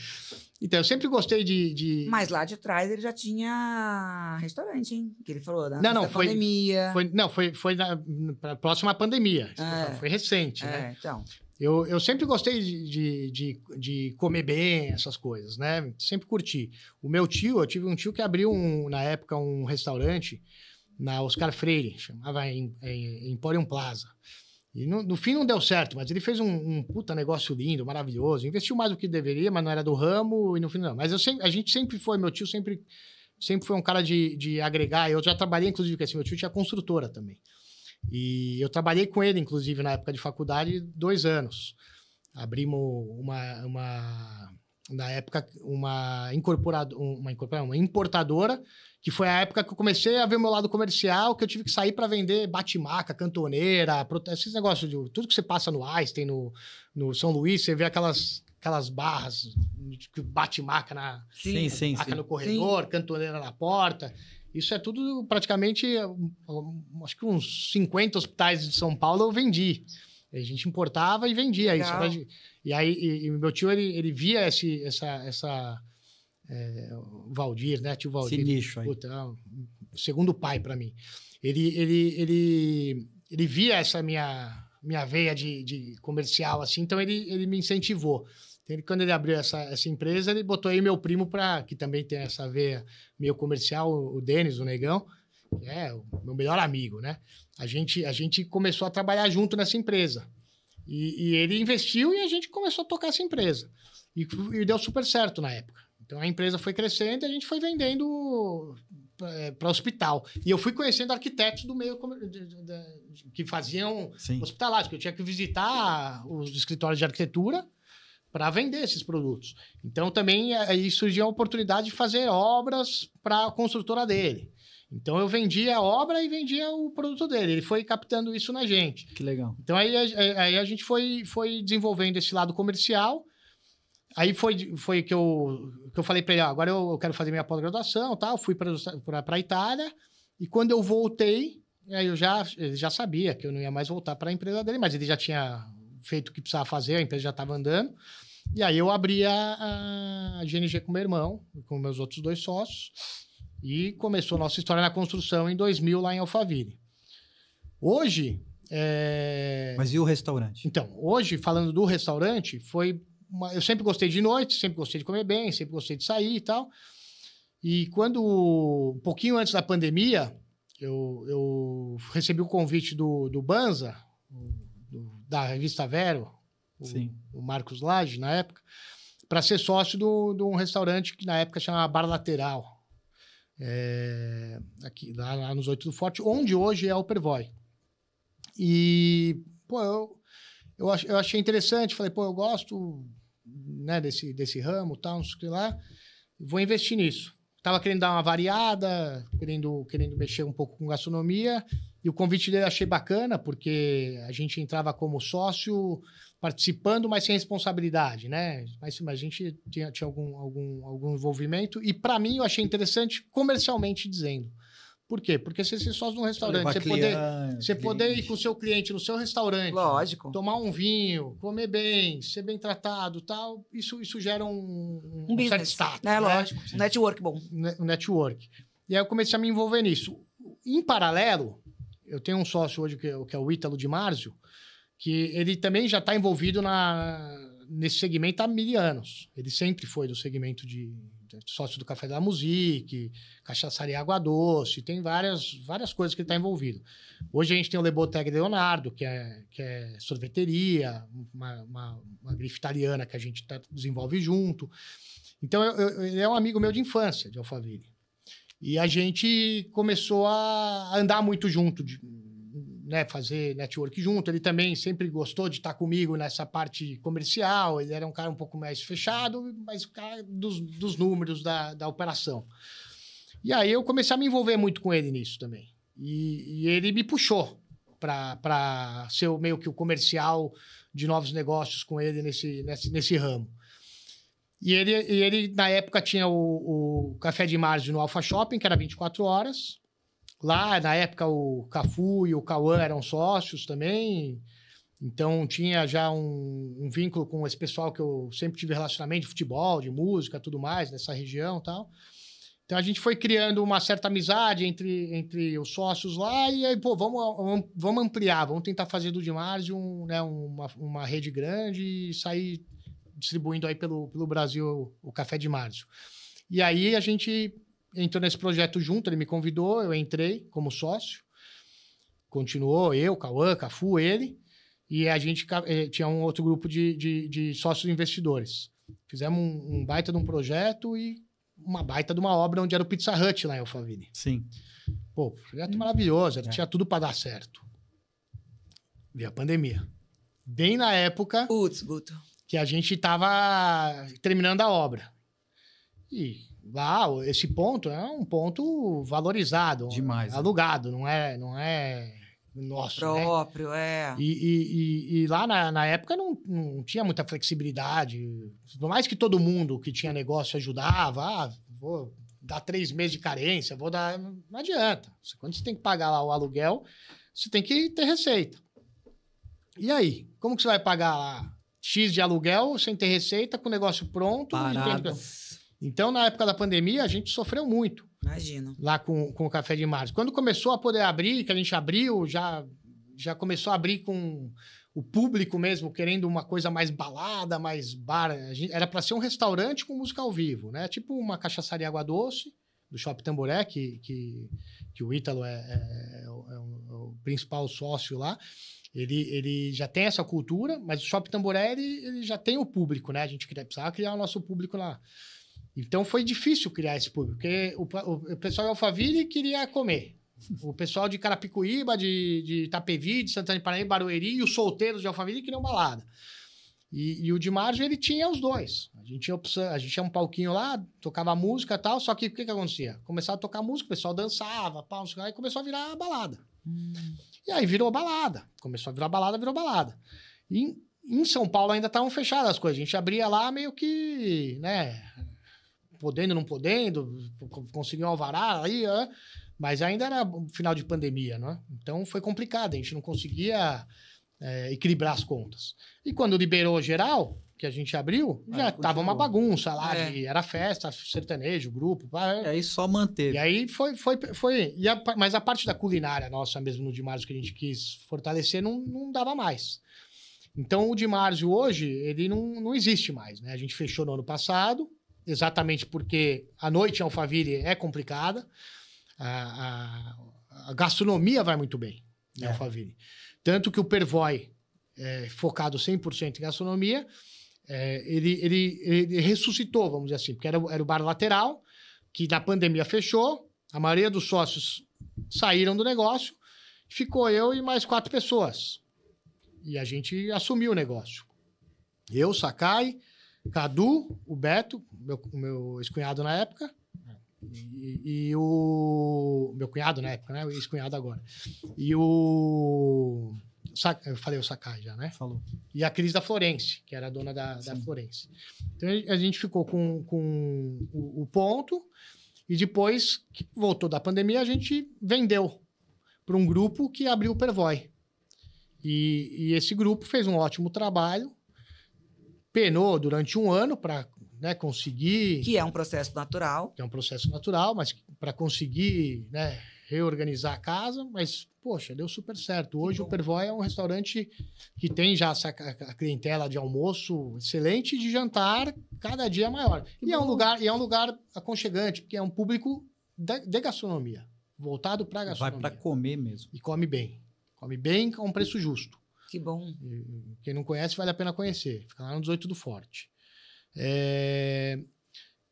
então, eu sempre gostei de, de, Mas lá de trás ele já tinha restaurante, hein? Que ele falou, Não, não, foi, pandemia. Foi, não, foi, foi na, na próxima pandemia. É. Foi recente, é, né? Então. Eu, eu sempre gostei de, de, de, de, comer bem, essas coisas, né? Sempre curti. O meu tio, eu tive um tio que abriu, um, na época, um restaurante na Oscar Freire, chamava em, em Emporium Plaza. E no, no, fim não deu certo, mas ele fez um, um, puta negócio lindo, maravilhoso. Investiu mais do que deveria, mas não era do ramo e no fim não. Mas eu sempre, a gente sempre foi, meu tio sempre, sempre foi um cara de, de agregar. Eu já trabalhei, inclusive, com esse meu tio, tinha construtora também. E eu trabalhei com ele, inclusive, na época de faculdade, dois anos. Abrimos uma, uma na época, uma incorporadora, uma, incorporadora, uma importadora, que foi a época que eu comecei a ver o meu lado comercial, que eu tive que sair para vender batimaca, cantoneira, esses negócios de tudo que você passa no Einstein, no, no São Luís, você vê aquelas aquelas barras que bate maca na sim, sim, maca sim. no corredor, sim. cantoneira na porta. Isso é tudo praticamente, acho que uns 50 hospitais de São Paulo eu vendi. A gente importava e vendia Legal. isso. Né? E aí, e, e meu tio, ele, ele via esse, essa, essa é, Valdir, né? Tio Valdir. Esse lixo aí. Puta, é segundo pai para mim. Ele, ele, ele, ele via essa minha, minha veia de, de comercial, assim, então ele, ele me incentivou. Então, quando ele abriu essa, essa empresa, ele botou aí meu primo, para que também tem essa veia meio comercial, o Denis, o Negão, que é o meu melhor amigo, né? A gente, a gente começou a trabalhar junto nessa empresa. E, e ele investiu e a gente começou a tocar essa empresa. E, e deu super certo na época. Então a empresa foi crescendo e a gente foi vendendo é, para hospital. E eu fui conhecendo arquitetos do meio que faziam hospitalares, porque eu tinha que visitar os escritórios de arquitetura para vender esses produtos. Então também eh, aí surgiu a oportunidade de fazer obras para a construtora dele. Então eu vendia a obra e vendia o produto dele. Ele foi captando isso na gente. Que legal. Então aí, eh, eh, aí a gente foi, foi desenvolvendo esse lado comercial. Aí foi, foi que, eu, que eu falei para ele: ah, agora eu quero fazer minha pós-graduação, tá? fui para a Itália. E quando eu voltei, aí eu já, ele já sabia que eu não ia mais voltar para a empresa dele, mas ele já tinha feito o que precisava fazer, a empresa já estava andando. E aí eu abri a, a GNG com meu irmão, com meus outros dois sócios, e começou nossa história na construção em 2000 lá em Alphaville. Hoje... É... Mas e o restaurante? Então, hoje, falando do restaurante, foi... Uma... Eu sempre gostei de noite, sempre gostei de comer bem, sempre gostei de sair e tal. E quando, um pouquinho antes da pandemia, eu, eu recebi o convite do, do Banza, do, da revista Vero, o, o Marcos Lage, na época, para ser sócio de um restaurante que na época chamava Bar Lateral, é, aqui, lá, lá, nos Oito do Forte, onde hoje é o Pervoy. E, pô, eu, eu, ach, eu, achei interessante, falei, pô, eu gosto né, desse, desse ramo, tal, não sei o que lá, vou investir nisso. Tava querendo dar uma variada, querendo, querendo mexer um pouco com gastronomia, e o convite dele achei bacana, porque a gente entrava como sócio participando, mas sem responsabilidade, né? Mas, mas a gente tinha, tinha algum, algum, algum envolvimento. E para mim, eu achei interessante comercialmente dizendo. Por quê? Porque você ser sócio no restaurante, você, cliente, poder, você poder ir com o seu cliente no seu restaurante, Lógico. tomar um vinho, comer bem, ser bem tratado tal, isso, isso gera um, um, um business, status. Né? né? Lógico. Né? Network bom. Um network. E aí eu comecei a me envolver nisso. Em paralelo, eu tenho um sócio hoje que, é que é o Ítalo de Márcio, que ele também já está envolvido na, nesse segmento há mil anos. Ele sempre foi do segmento de, de sócio do Café da Musique, cachaçaria Água Doce, tem várias, várias coisas que ele está envolvido. Hoje a gente tem o Leboteg Leonardo, que é, que é sorveteria, uma, uma, uma grife italiana que a gente tá, desenvolve junto. Então, eu, eu, ele é um amigo meu de infância, de Alphaville. E a gente começou a andar muito junto, de, né, fazer network junto. Ele também sempre gostou de estar comigo nessa parte comercial. Ele era um cara um pouco mais fechado, mas o cara dos, dos números da, da operação. E aí eu comecei a me envolver muito com ele nisso também. E, e ele me puxou para ser meio que o comercial de novos negócios com ele nesse, nesse, nesse ramo. E ele, e ele, na época, tinha o, o Café de Margem no Alfa Shopping, que era 24 horas. Lá, na época, o Cafu e o Cauã eram sócios também. Então, tinha já um, um, vínculo com esse pessoal que eu sempre tive relacionamento de futebol, de música, tudo mais, nessa região tal. Então, a gente foi criando uma certa amizade entre, entre os sócios lá e aí, pô, vamos, vamos ampliar, vamos tentar fazer do Dimares um, né, uma, uma rede grande e sair distribuindo aí pelo, pelo Brasil o Café de Márcio. E aí a gente entrou nesse projeto junto, ele me convidou, eu entrei como sócio. Continuou eu, Cauã, Cafu, ele. E a gente eh, tinha um outro grupo de, de, de sócios investidores. Fizemos um, um, baita de um projeto e uma baita de uma obra onde era o Pizza Hut lá em Alphaville. Sim. Pô, projeto maravilhoso, era, é. tinha tudo para dar certo. Via a pandemia. Bem na época. Putz, Guto. Que a gente estava terminando a obra. E lá esse ponto é um ponto valorizado, demais, né? alugado, não é, não é nosso, né? próprio, né? é. E, e, e, e lá na, na, época não, não tinha muita flexibilidade. Por mais que todo mundo que tinha negócio ajudava, ah, vou dar três meses de carência, vou dar. Não adianta. Quando você tem que pagar lá o aluguel, você tem que ter receita. E aí? Como que você vai pagar lá X de aluguel sem ter receita, com o negócio pronto? Parado. E então, na época da pandemia, a gente sofreu muito. Imagino. Lá com, com o Café de Março. Quando começou a poder abrir, que a gente abriu, já, já começou a abrir com o público mesmo, querendo uma coisa mais balada, mais bar. Gente, era para ser um restaurante com música ao vivo, né? Tipo uma cachaçaria água doce, do Shopping Tamboré, que, que, que o Ítalo é, é, é, o, é o é principal sócio lá. Ele, ele, já tem essa cultura, mas o Shopping Tamboré, ele, ele, já tem o público, né? A gente precisava criar o nosso público lá. Então foi difícil criar esse público, porque o, o pessoal de Alphaville queria comer. O pessoal de Carapicuíba, de, de Itapevi, de Santana de Paraná Barueri e os solteiros de Alphaville queriam balada. E, e, o de Margem, ele tinha os dois. A gente tinha, opção, a gente tinha um palquinho lá, tocava música e tal, só que o que, que acontecia? Começava a tocar música, o pessoal dançava, pau, e começou a virar balada. Hum. E aí virou balada. Começou a virar balada, virou balada. E em, em São Paulo ainda estavam fechadas as coisas. A gente abria lá meio que, né, podendo, não podendo, conseguiu alvará, aí, é, mas ainda era final de pandemia, né? Então foi complicado, a gente não conseguia é, equilibrar as contas. E quando liberou geral, que a gente abriu, ah, já tava uma bagunça lá, é. de, era festa, sertanejo, grupo. É. E aí só manter. E aí foi. foi, foi e a, mas a parte da culinária nossa, mesmo no de que a gente quis fortalecer, não, não dava mais. Então o de hoje, ele não, não existe mais. Né? A gente fechou no ano passado, exatamente porque a noite em Alphaville é complicada. A, a, a gastronomia vai muito bem em é. Alphaville. Tanto que o Pervoy, é, focado 100% em gastronomia, é, ele, ele, ele, ressuscitou, vamos dizer assim, porque era, era o bar lateral, que na pandemia fechou, a maioria dos sócios saíram do negócio, ficou eu e mais quatro pessoas. E a gente assumiu o negócio. Eu, Sakai, Cadu, o Beto, meu, meu ex-cunhado na época, e, e, o. Meu cunhado na época, né? O ex-cunhado agora. E o. Eu falei o Sakai já, né? Falou. E a Cris da Florence, que era a dona da, da Florence. Então a gente ficou com, com o, o ponto, e depois que voltou da pandemia, a gente vendeu para um grupo que abriu o Pervoy. E, e esse grupo fez um ótimo trabalho penou durante um ano para né, conseguir. Que é um processo natural. Que é um processo natural, mas para conseguir né, reorganizar a casa, mas, poxa, deu super certo. Hoje o Pervoy é um restaurante que tem já essa, a clientela de almoço excelente de jantar cada dia maior. e é, um lugar, e é um lugar aconchegante, porque é um público de, de gastronomia, voltado para gastronomia. Vai para comer mesmo. E come bem. Come bem com um preço justo que bom. Quem não conhece, vale a pena conhecer. Fica lá no 18 do Forte. É...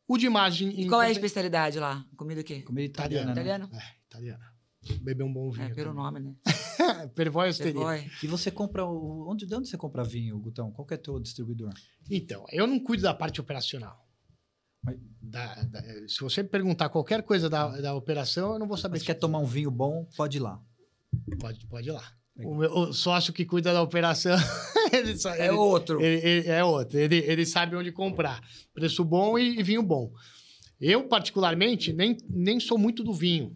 O de imagem. E qual é a especialidade lá? Comida o quê? Comida italiana. Italiana? Né? É, italiana. Beber um bom vinho. É, pelo nome, né? Pervoy Hosteria. É e você compra. O... Onde, de onde você compra vinho, Gutão? Qual é o teu distribuidor? Então, eu não cuido da parte operacional. Mas... Da, da, se você perguntar qualquer coisa da, hum. da operação, eu não vou saber. Mas se quer tomar um vinho bom, pode ir lá. Pode, pode ir lá. O meu, o sócio que cuida da operação é outro. Ele, ele, é outro. Ele, ele sabe onde comprar. Preço bom e, e, vinho bom. Eu, particularmente, nem, nem sou muito do vinho.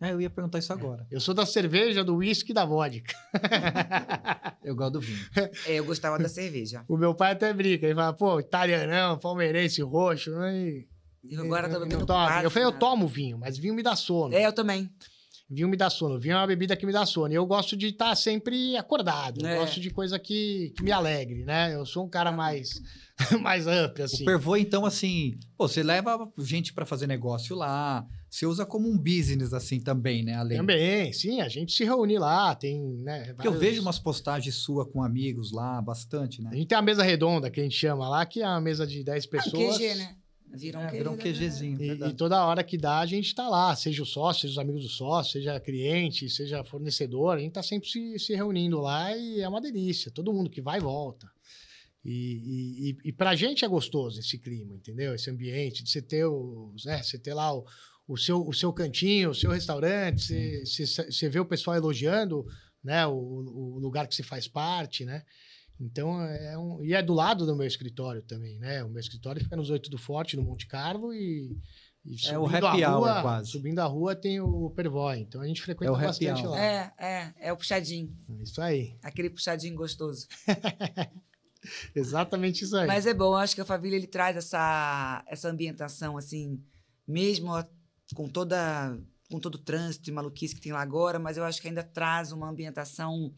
É, eu ia perguntar isso agora. Eu sou da cerveja, do uísque e da vodka. eu gosto do vinho. É, eu gostava da cerveja. O meu pai até brinca. Ele fala, pô, italianão, palmeirense, roxo. Né? E, e agora tá bebendo Eu falei, eu né? tomo vinho, mas vinho me dá sono. É, eu também. Vinho me dá sono. Vinho é uma bebida que me dá sono. Eu gosto de estar tá sempre acordado. É. gosto de coisa que, que me alegre, né? Eu sou um cara mais mais up, assim. O Pervô, então, assim, pô, você leva gente para fazer negócio lá, você usa como um business, assim, também, né, além Também, sim, a gente se reúne lá, tem, né... Vários... Porque eu vejo umas postagens sua com amigos lá, bastante, né? A gente tem a mesa redonda, que a gente chama lá, que é uma mesa de 10 ah, pessoas. É QG, né? Viram é, um é QGzinho. É e, e, toda hora que dá, a gente está lá, seja o sócio, seja os amigos do sócio, seja cliente, seja fornecedor, a gente está sempre se, se reunindo lá e é uma delícia. Todo mundo que vai, volta. E, e, e para a gente é gostoso esse clima, entendeu? Esse ambiente, de você ter, os, né, você ter lá o, o, seu, o seu cantinho, o seu restaurante, você, você, você vê o pessoal elogiando né, o, o lugar que você faz parte, né? Então, é um. E é do lado do meu escritório também, né? O meu escritório fica nos Oito do Forte, no Monte Carlo, e. e é o happy a rua, hour, quase. Subindo a rua tem o Pervoy. Então a gente frequenta é bastante hour. lá. É, é, é o puxadinho. É isso aí. Aquele puxadinho gostoso. Exatamente isso aí. Mas é bom, acho que a família ele traz essa, essa ambientação, assim, mesmo com toda com todo o trânsito e maluquice que tem lá agora, mas eu acho que ainda traz uma ambientação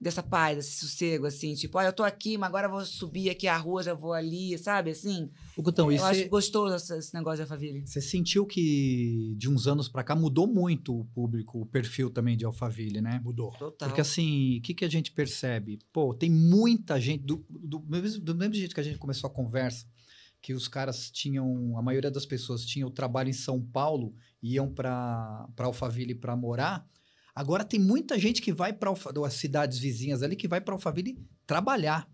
dessa paz, desse sossego, assim, tipo, olha, eu tô aqui, mas agora eu vou subir aqui a rua, já vou ali, sabe, assim? O Gutão, eu acho cê... gostoso esse, negócio da Alphaville. Você sentiu que de uns anos para cá mudou muito o público, o perfil também de Alphaville, né? Mudou. Total. Porque assim, o que, que a gente percebe? Pô, tem muita gente, do, do, mesmo, do mesmo jeito que a gente começou a conversa, que os caras tinham, a maioria das pessoas tinha o trabalho em São Paulo, iam para Alphaville para morar, Agora tem muita gente que vai para as cidades vizinhas ali que vai para Alphaville trabalhar.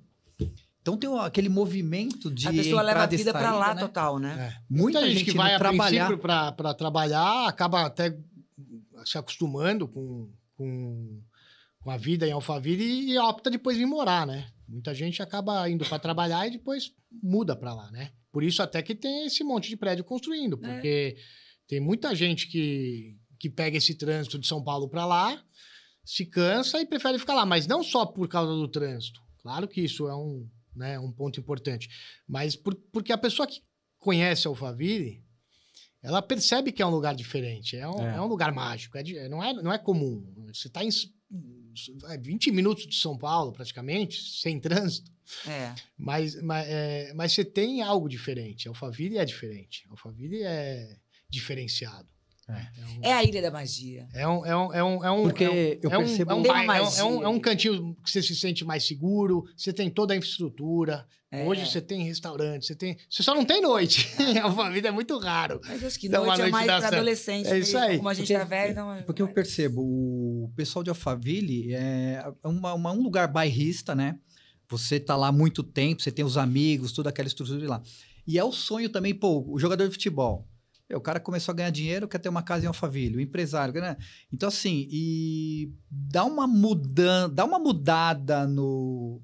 Então tem aquele movimento de a pessoa leva a vida para lá né? total, né? É. Muita, muita, gente, gente que vai trabalhar para trabalhar acaba até se acostumando com, com, com a vida em Alphaville e opta depois em morar, né? Muita gente acaba indo para trabalhar e depois muda para lá, né? Por isso até que tem esse monte de prédio construindo, é. porque é. tem muita gente que, que pega esse trânsito de São Paulo para lá, se cansa e prefere ficar lá. Mas não só por causa do trânsito. Claro que isso é um, né, um ponto importante. Mas por, porque a pessoa que conhece Alphaville, ela percebe que é um lugar diferente. É um, é. É um lugar mágico. É, é não, é, não é comum. Você está em 20 é minutos de São Paulo, praticamente, sem trânsito. É. Mas, mas, é, mas você tem algo diferente. Alphaville é diferente. Alphaville é diferenciado. É. É, é a Ilha da Magia. É um, é um, é um, é um porque é um, eu é percebo é, é um, é um, é um cantinho que você se sente mais seguro. Você tem toda a infraestrutura. É. Hoje você tem restaurante, você tem, você só não tem noite. a família é muito raro. Mas acho que noite, noite, é mais para adolescente. É isso aí. Como a gente porque, tá velho, não. É... Porque eu percebo o pessoal de Alphaville é uma, uma, um lugar bairrista, né? Você tá lá muito tempo, você tem os amigos, toda aquela estrutura de lá. E é o sonho também, pô, o jogador de futebol é, o cara começou a ganhar dinheiro, quer ter uma casa em Alphaville, o empresário, né? Então, assim, e dá uma mudança, dá uma mudada no,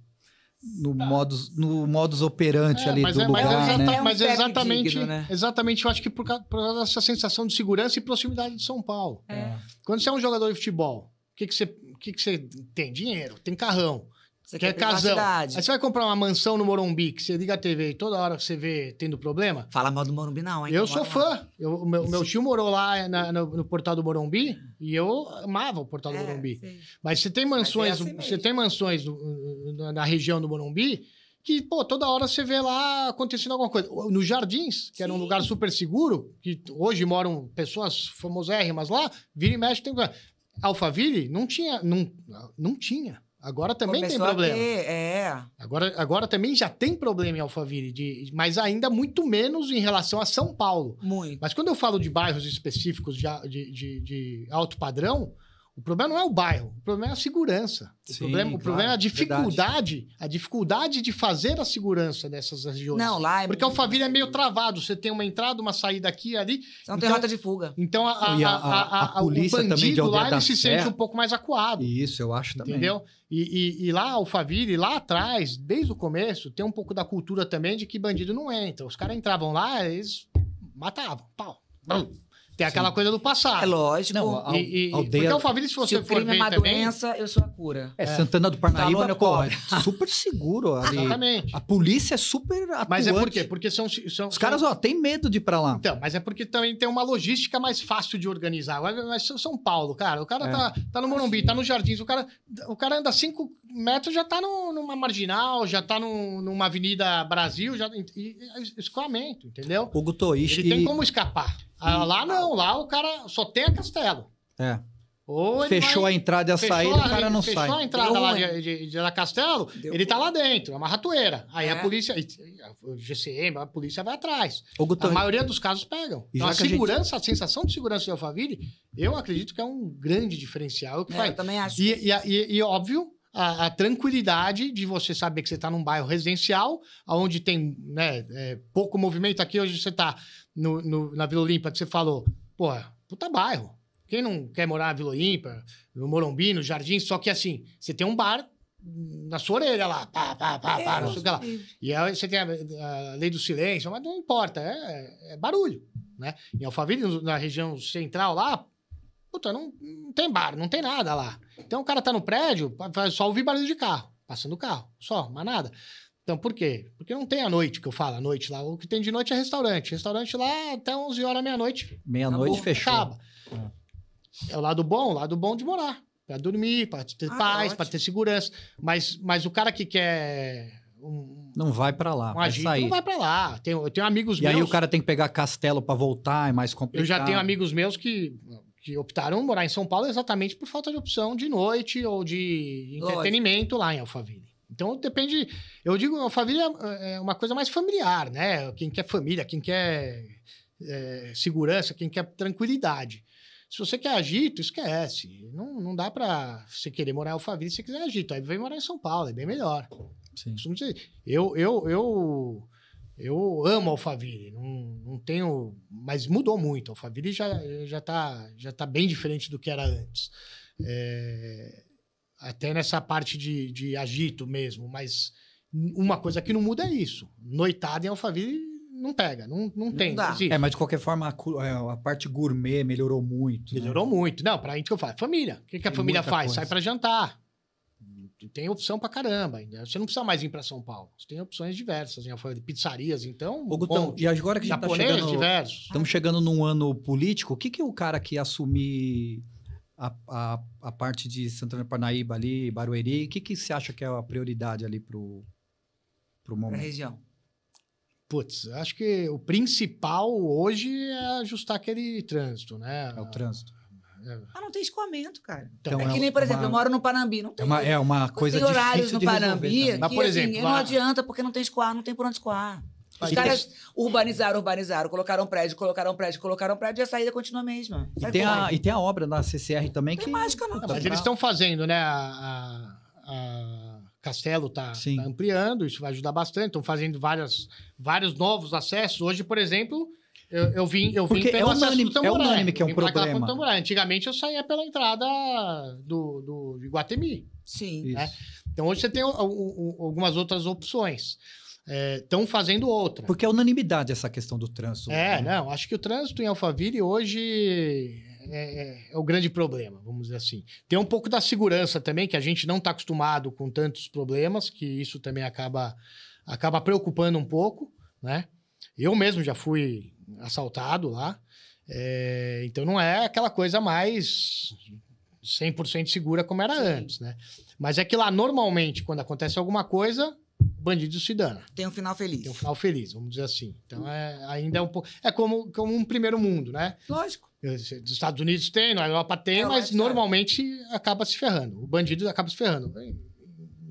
no tá. modus, no modus operante é, ali do é, lugar, mas é, né? mas é um exatamente, digno, né? exatamente, eu acho que por causa, por causa, dessa sensação de segurança e proximidade de São Paulo. É. É. Quando você é um jogador de futebol, o que, que, você, que, que você tem? Dinheiro, tem carrão. Você quer, quer é casão. Aí você vai comprar uma mansão no Morumbi, que você liga a TV e toda hora você vê tendo problema. Fala mal do Morumbi, não, hein? Eu sou fã. Eu, meu, meu tio morou lá eh, na, no, no, Portal do Morumbi e eu amava o Portal do é, Morumbi. Sim. Mas você tem é mansões, é assim você tem mansões uh, uh, na, na região do Morumbi que, pô, toda hora você vê lá acontecendo alguma coisa. Nos Jardins, que Sim. era um lugar super seguro, que hoje moram pessoas famosérrimas lá, vira e mexe, tem... Alphaville não tinha, não, não tinha. Agora também Começou tem problema. Ter, é. Agora, agora também já tem problema em Alphaville, de, mas ainda muito menos em relação a São Paulo. Muito. Mas quando eu falo de bairros específicos de, de, de, de alto padrão, o problema não é o bairro, o problema é a segurança. O, Sim, problema, claro, o problema é a dificuldade, verdade. a dificuldade de fazer a segurança nessas regiões. Não, lá é Porque o Alphaville é meio travado, você tem uma entrada, uma saída aqui e ali. Não então, tem rota de fuga. Então a, a, a, a polícia o também de lá ele se sente um pouco mais acuado. Isso, eu acho também. Entendeu? E, e, e lá, Alphaville, lá atrás, desde o começo, tem um pouco da cultura também de que bandido não entra. Os caras entravam lá, eles matavam, pau. Bum tem é aquela Sim. coisa do passado. É lógico. Não, a, e, e, aldeia... Porque é Alphaville, se você se for é ver é uma também... doença, eu sou a cura. É, é. Santana do Parnaíba, Falou, pô, super seguro ali. Exatamente. A polícia é super atuante. Mas é por quê? Porque são... são Os caras, são... ó, tem medo de ir pra lá. Então, mas é porque também tem uma logística mais fácil de organizar. Mas São Paulo, cara, o cara é. tá, tá no Morumbi, tá nos Jardins, o cara, o cara anda 5 metros, já tá no, numa marginal, já tá no, numa Avenida Brasil, já, e, e, escoamento, entendeu? O Gutoishi... Ele tem como escapar. Ah, lá não, lá o cara só tem a Castelo. É. fechou vai, a entrada e a saída, o cara não fechou sai. Fechou a entrada Deu lá de, de, de, da Castelo, Deu ele tá lá dentro, é uma ratoeira. Aí é. a polícia, o GCM, a polícia vai atrás. a maioria dos casos pegam. Então a segurança, a, gente... a, sensação de segurança de Alphaville, eu acredito que é um grande diferencial. Que é, Eu também acho. E, é. e, e, e óbvio a, a, tranquilidade de você saber que você está num bairro residencial, onde tem né, é, pouco movimento. Aqui hoje você está na Vila Olímpia, que você falou, pô, é puta bairro. Quem não quer morar na Vila Olímpia, no Morumbi, no Jardim, só que assim, você tem um bar na sua orelha lá, pá, pá, pá, pá, é, não sei o que lá. E aí você tem a, a, lei do silêncio, mas não importa, é, é barulho, né? Em Alphaville, na região central lá, Puta, não, não tem bar, não tem nada lá. Então o cara tá no prédio, só ouvir barulho de carro, passando o carro, só, mas nada. Então, por quê? Porque não tem a noite que eu falo, a noite lá. O que tem de noite é restaurante. Restaurante lá até 11 horas, meia-noite. Meia-noite fechou. Acaba. É. é o lado bom, o lado bom de morar. Pra dormir, pra ter ah, é paz, é pra ter segurança. Mas, mas o cara que quer um, não vai para lá. Um agito, sair. Não vai para lá. Tenho, eu tenho amigos e meus. E aí o cara tem que pegar castelo para voltar, é mais complicado. Eu já tenho amigos meus que que optaram morar em São Paulo exatamente por falta de opção de noite ou de entretenimento Lógico. lá em Alphaville. Então depende. Eu digo, Alphaville é, é uma coisa mais familiar, né? Quem quer família, quem quer é, segurança, quem quer tranquilidade. Se você quer agito, esquece. Não, não dá para você querer morar em Alphaville se você quiser agito. Aí vem morar em São Paulo, é bem melhor. Sim. Eu, eu, eu eu amo Alphaville, não, não tenho. Mas mudou muito. Alphaville já, já, tá, já tá bem diferente do que era antes. É, até nessa parte de, de agito mesmo, mas uma coisa que não muda é isso. Noitada em Alphaville não pega, não, não, não tem. Não é, mas de qualquer forma, a, é, a parte gourmet melhorou muito. Né? Melhorou né? muito. Não, para gente que eu falo, é família. O que, que a família faz? Coisa. Sai para jantar tem opção pra caramba. Você não precisa mais ir pra São Paulo. Você tem opções diversas. Em né? pizzarias, então. Gutão, e agora que a gente tá chegando, diversos. Estamos chegando num ano político. O que, que é o cara que assumir a, a, a parte de Santana Parnaíba ali, Barueri, o que, que você acha que é a prioridade ali pro, pro momento? Pra região. Putz, acho que o principal hoje é ajustar aquele trânsito, né? É o trânsito é. Ah, não tem escoamento, cara. Então, é, é que nem, por exemplo, eu moro no Panambi, não é tem. É uma, é uma coisa tem horários no Panambi que, Mas, por assim, exemplo, assim, lá... não adianta porque não tem escoar, não tem por onde escoar. Os caras urbanizaram, urbanizaram, colocaram prédio, colocaram prédio, colocaram prédio e a saída continua a mesma. E tem a, e tem a obra da CCR também que. mágica, não. mas eles estão tá- fazendo, né? A, a Castelo está tá ampliando, isso vai ajudar bastante. Estão fazendo várias, vários novos acessos. Hoje, por exemplo, eu, eu vim, eu vim Porque pelo é unânime, do é Tamboré. É unânime que é um problema. Antigamente eu saía pela entrada do, do Iguatemi. Sim. Né? Então hoje você tem o, o, algumas outras opções. Estão é, fazendo outra. Porque é unanimidade essa questão do trânsito. É, né? não. Acho que o trânsito em Alphaville hoje é, é, é o grande problema, vamos dizer assim. Tem um pouco da segurança também, que a gente não está acostumado com tantos problemas, que isso também acaba, acaba preocupando um pouco, né? Eu mesmo já fui assaltado lá. É, então não é aquela coisa mais 100% segura como era Sim. antes, né? Mas é que lá, normalmente, quando acontece alguma coisa, o bandido se dana. Tem um final feliz. Tem um final feliz, vamos dizer assim. Então, é, ainda é um pouco... É como, como um primeiro mundo, né? Lógico. Eh, dos Estados Unidos tem, na Europa tem, é, mas normalmente acaba se ferrando. O bandido acaba se ferrando.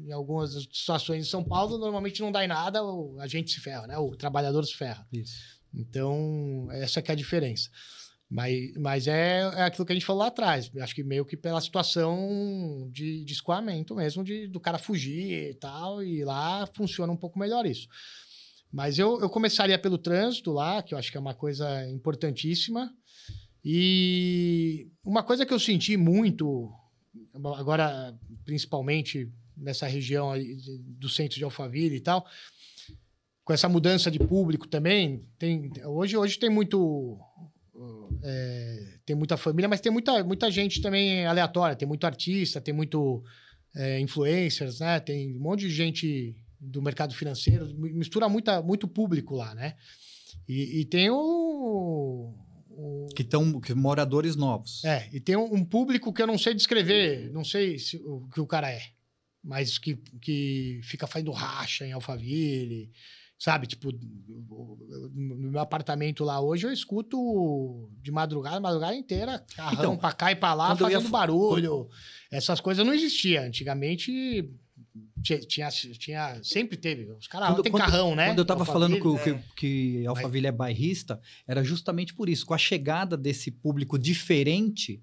Em algumas situações em São Paulo, normalmente não dá em nada, a gente se ferra, né? O trabalhador se ferra. Isso. Então, essa que é a diferença. Mas, mas é, é aquilo que a gente falou lá atrás. Acho que meio que pela situação de, de escoamento mesmo, de, do cara fugir e tal, e lá funciona um pouco melhor isso. Mas eu, eu começaria pelo trânsito lá, que eu acho que é uma coisa importantíssima. E uma coisa que eu senti muito, agora principalmente nessa região do centro de Alphaville e tal, com essa mudança de público também, tem, hoje, hoje tem muito. É, tem muita família, mas tem muita, muita gente também aleatória, tem muito artista, tem muito é, influencers, né? Tem um monte de gente do mercado financeiro, mistura muita, muito público lá, né? E, e tem o, o. que, estão que moradores novos. É, e tem um, um, público que eu não sei descrever, não sei se, o que o cara é, mas que, que fica fazendo racha em Alphaville Sabe, tipo, no meu apartamento lá hoje eu escuto de madrugada, madrugada inteira, carrão então, pra cá e pra lá, fazendo ia... barulho. Essas coisas não existiam. Antigamente tinha, tinha, sempre teve. Os caras lá tem quando, carrão, né? Quando eu tava falando né? que, é. que, que Alphaville é bairrista, era justamente por isso. Com a chegada desse público diferente,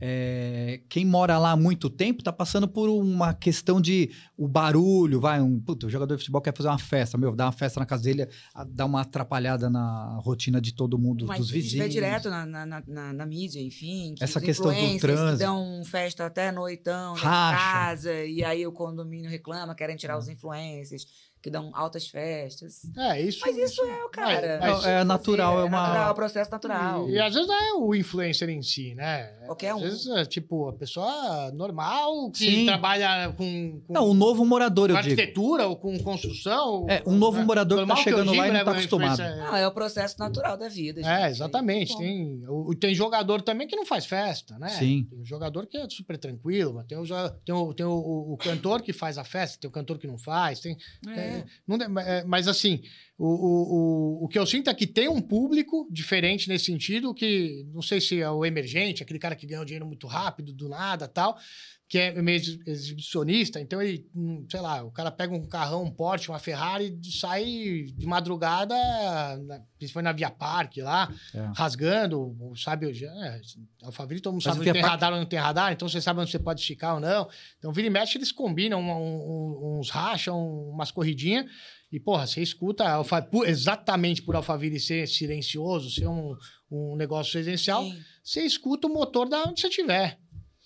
é, quem mora lá há muito tempo está passando por uma questão de o barulho, vai, um puto, jogador de futebol quer fazer uma festa, meu, dá uma festa na casa dele, dá uma atrapalhada na rotina de todo mundo, Mas dos é vizinhos. Vai direto na, na, na, na mídia, enfim. Que Essa questão do trânsito. Que dão festa até noitão na casa, e aí o condomínio reclama, querem tirar os uhum. influencers que dão altas festas. É, isso. Mas isso, isso é o é, cara. é, natural, é, é uma. Natural, é um processo natural. E, e, às vezes não é o influencer em si, né? Qualquer às um. Às vezes, é, tipo, a pessoa normal que Sim. trabalha com, com, Não, um novo morador, eu arquitetura, digo. arquitetura ou com construção. É, um novo né? morador que tá chegando que digo, lá e não né, tá acostumado. É- não, é o processo natural da vida. É, gente. É, exatamente. Tem, o, tem jogador também que não faz festa, né? Sim. Tem um jogador que é super tranquilo, mas tem o, tem o, tem o, o cantor que faz a festa, tem o cantor que não faz, tem. É. tem é. É, mas assim, o, o, o que eu sinto é que tem um público diferente nesse sentido, que não sei se é o emergente, aquele cara que ganha o dinheiro muito rápido, do nada tal, que é meio exibicionista, então ele, hum, sei lá, o cara pega um carrão, um Porsche, uma Ferrari, sai de madrugada, principalmente na Via Parque lá, é. rasgando, sabe, é, Alphaville é todo mundo Mas sabe onde tem Parque... radar ou não tem radar, então você sabe onde você pode esticar ou não. Então, vira e mexe, eles combinam um, um, uns racham, umas corridinhas, e, porra, você escuta alfa, exatamente por Alphaville ser silencioso, ser um, um negócio essencial, você escuta o motor da onde você estiver.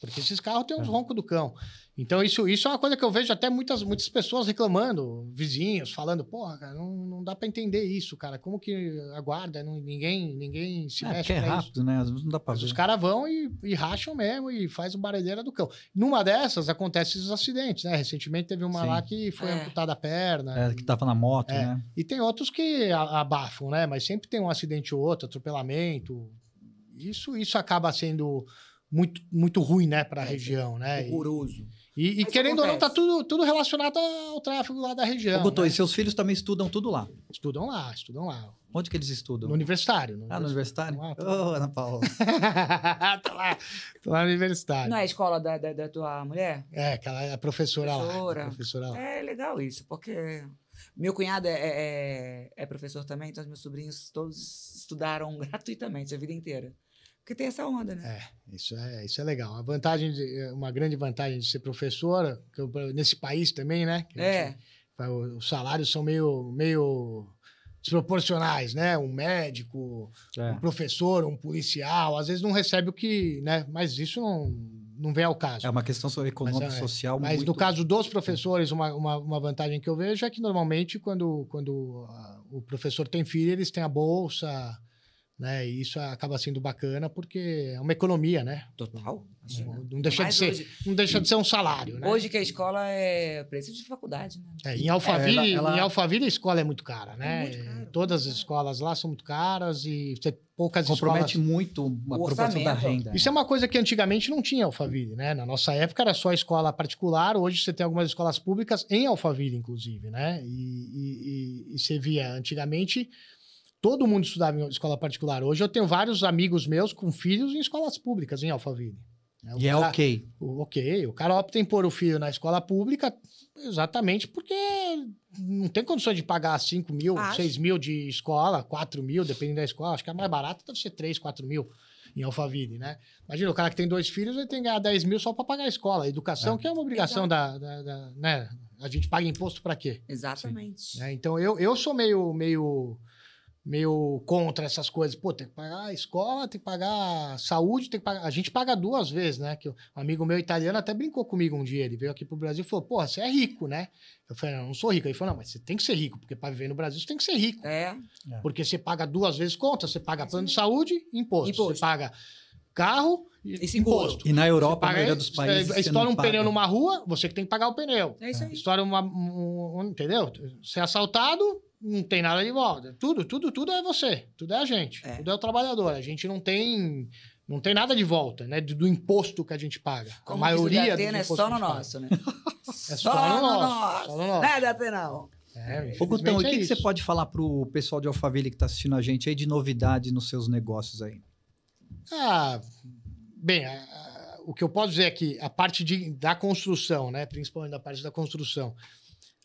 Porque esses carros têm uns uhum. roncos do cão. Então, isso, isso é uma coisa que eu vejo até muitas, muitas pessoas reclamando, vizinhos, falando, porra, cara, não, não dá para entender isso, cara. Como que aguarda? Não, ninguém, ninguém se é, mexe. Que é rápido, isso. né? Às vezes não dá pra ver. Os caras vão e, e, racham mesmo e faz o barulheira do cão. Numa dessas, acontece esses acidentes, né? Recentemente teve uma Sim. lá que foi é. amputada a perna. É, que tava na moto, é. né? E tem outros que abafam, né? Mas sempre tem um acidente ou outro, atropelamento. Isso, isso acaba sendo muito, muito ruim, né, para a é, região, né? Horroroso. E, e querendo acontece. ou não, tá tudo, tudo relacionado ao tráfego lá da região. Ô, Guto, né? e seus filhos também estudam tudo lá? Estudam lá, estudam lá. Onde que eles estudam? No universitário. No ah, no universitário? É Ô, tá oh, Ana Paula. tá lá. Tô lá no universitário. Não é a escola da, da, da tua mulher? É, aquela é a professora, professora. lá. A professora lá. É legal isso, porque meu cunhado é, é, é, é professor também, então os meus sobrinhos todos estudaram gratuitamente a vida inteira. Porque tem essa onda, né? É, isso é, isso é legal. A vantagem, de, é, uma grande vantagem de ser professora, eu, nesse país também, né? Que é. os salários são meio, meio desproporcionais, né? Um médico, é. um professor, um policial, às vezes não recebe o que, né? Mas isso não, não vem ao caso. É uma questão econômica e é, social. Mas muito... no caso dos professores, uma, uma, uma, vantagem que eu vejo é que normalmente quando, quando a, o professor tem filho, eles têm a bolsa, né? E isso acaba sendo bacana porque é uma economia, né? Total. não, não, deixa de ser, hoje, não deixa de ser um salário, né? Hoje que é a escola é preço de faculdade, né? É, em Alphaville, é, ela, ela... em Alphaville a escola é muito cara, é né? É muito caro, Todas as escolas lá são muito caras e você poucas Compromete escolas... muito o proporção da renda. Isso né? é uma coisa que antigamente não tinha Alphaville, né? Na nossa época era só escola particular, hoje você tem algumas escolas públicas em Alphaville, inclusive, né? E, e, e, e você via antigamente Todo mundo estudava em escola particular. Hoje eu tenho vários amigos meus com filhos em escolas públicas em Alphaville. É, e é cara, é ok. O, ok. O cara opta em pôr o filho na escola pública exatamente porque não tem condições de pagar 5 mil, acho. 6 mil de escola, 4 mil, dependendo da escola. Acho que a mais barata deve ser 3, 4 mil em Alphaville, né? Imagina, o cara que tem dois filhos, ele tem que ganhar 10 mil só para pagar a escola. A educação, é. que é uma obrigação da, da, da, né? A gente paga imposto para quê? Exatamente. É, então, eu, eu sou meio... meio meio contra essas coisas. Pô, tem que pagar a escola, tem que pagar a saúde, tem que pagar. A gente paga duas vezes, né? Que um amigo meu italiano até brincou comigo um dia. Ele veio aqui pro Brasil e falou: Porra, você é rico, né? Eu falei, não, não sou rico. Ele falou: não, mas você tem que ser rico, porque para viver no Brasil você tem que ser rico. É. é. Porque você paga duas vezes conta, você paga plano de saúde e imposto. imposto. Você paga carro Esse imposto. E na Europa, paga, a maioria dos países. É, estoura um paga. pneu numa rua, você que tem que pagar o pneu. É isso aí. Estoura uma. Um, um, entendeu? Ser é assaltado, não tem nada de volta. Tudo, tudo, tudo é você, tudo é a gente, é. tudo é o trabalhador. A gente não tem não tem nada de volta, né? Do, do imposto que a gente paga. Como a maioria do é só no nosso, né? É só, só no, no nosso, nosso. Só no nosso. Nada até não. É, Ô, Gutão, é o que, que, você pode falar pro pessoal de Alphaville que está assistindo a gente aí de novidade nos seus negócios aí? Ah, bem, a, a, o que eu posso dizer é que a parte de, da construção, né? Principalmente da parte da construção,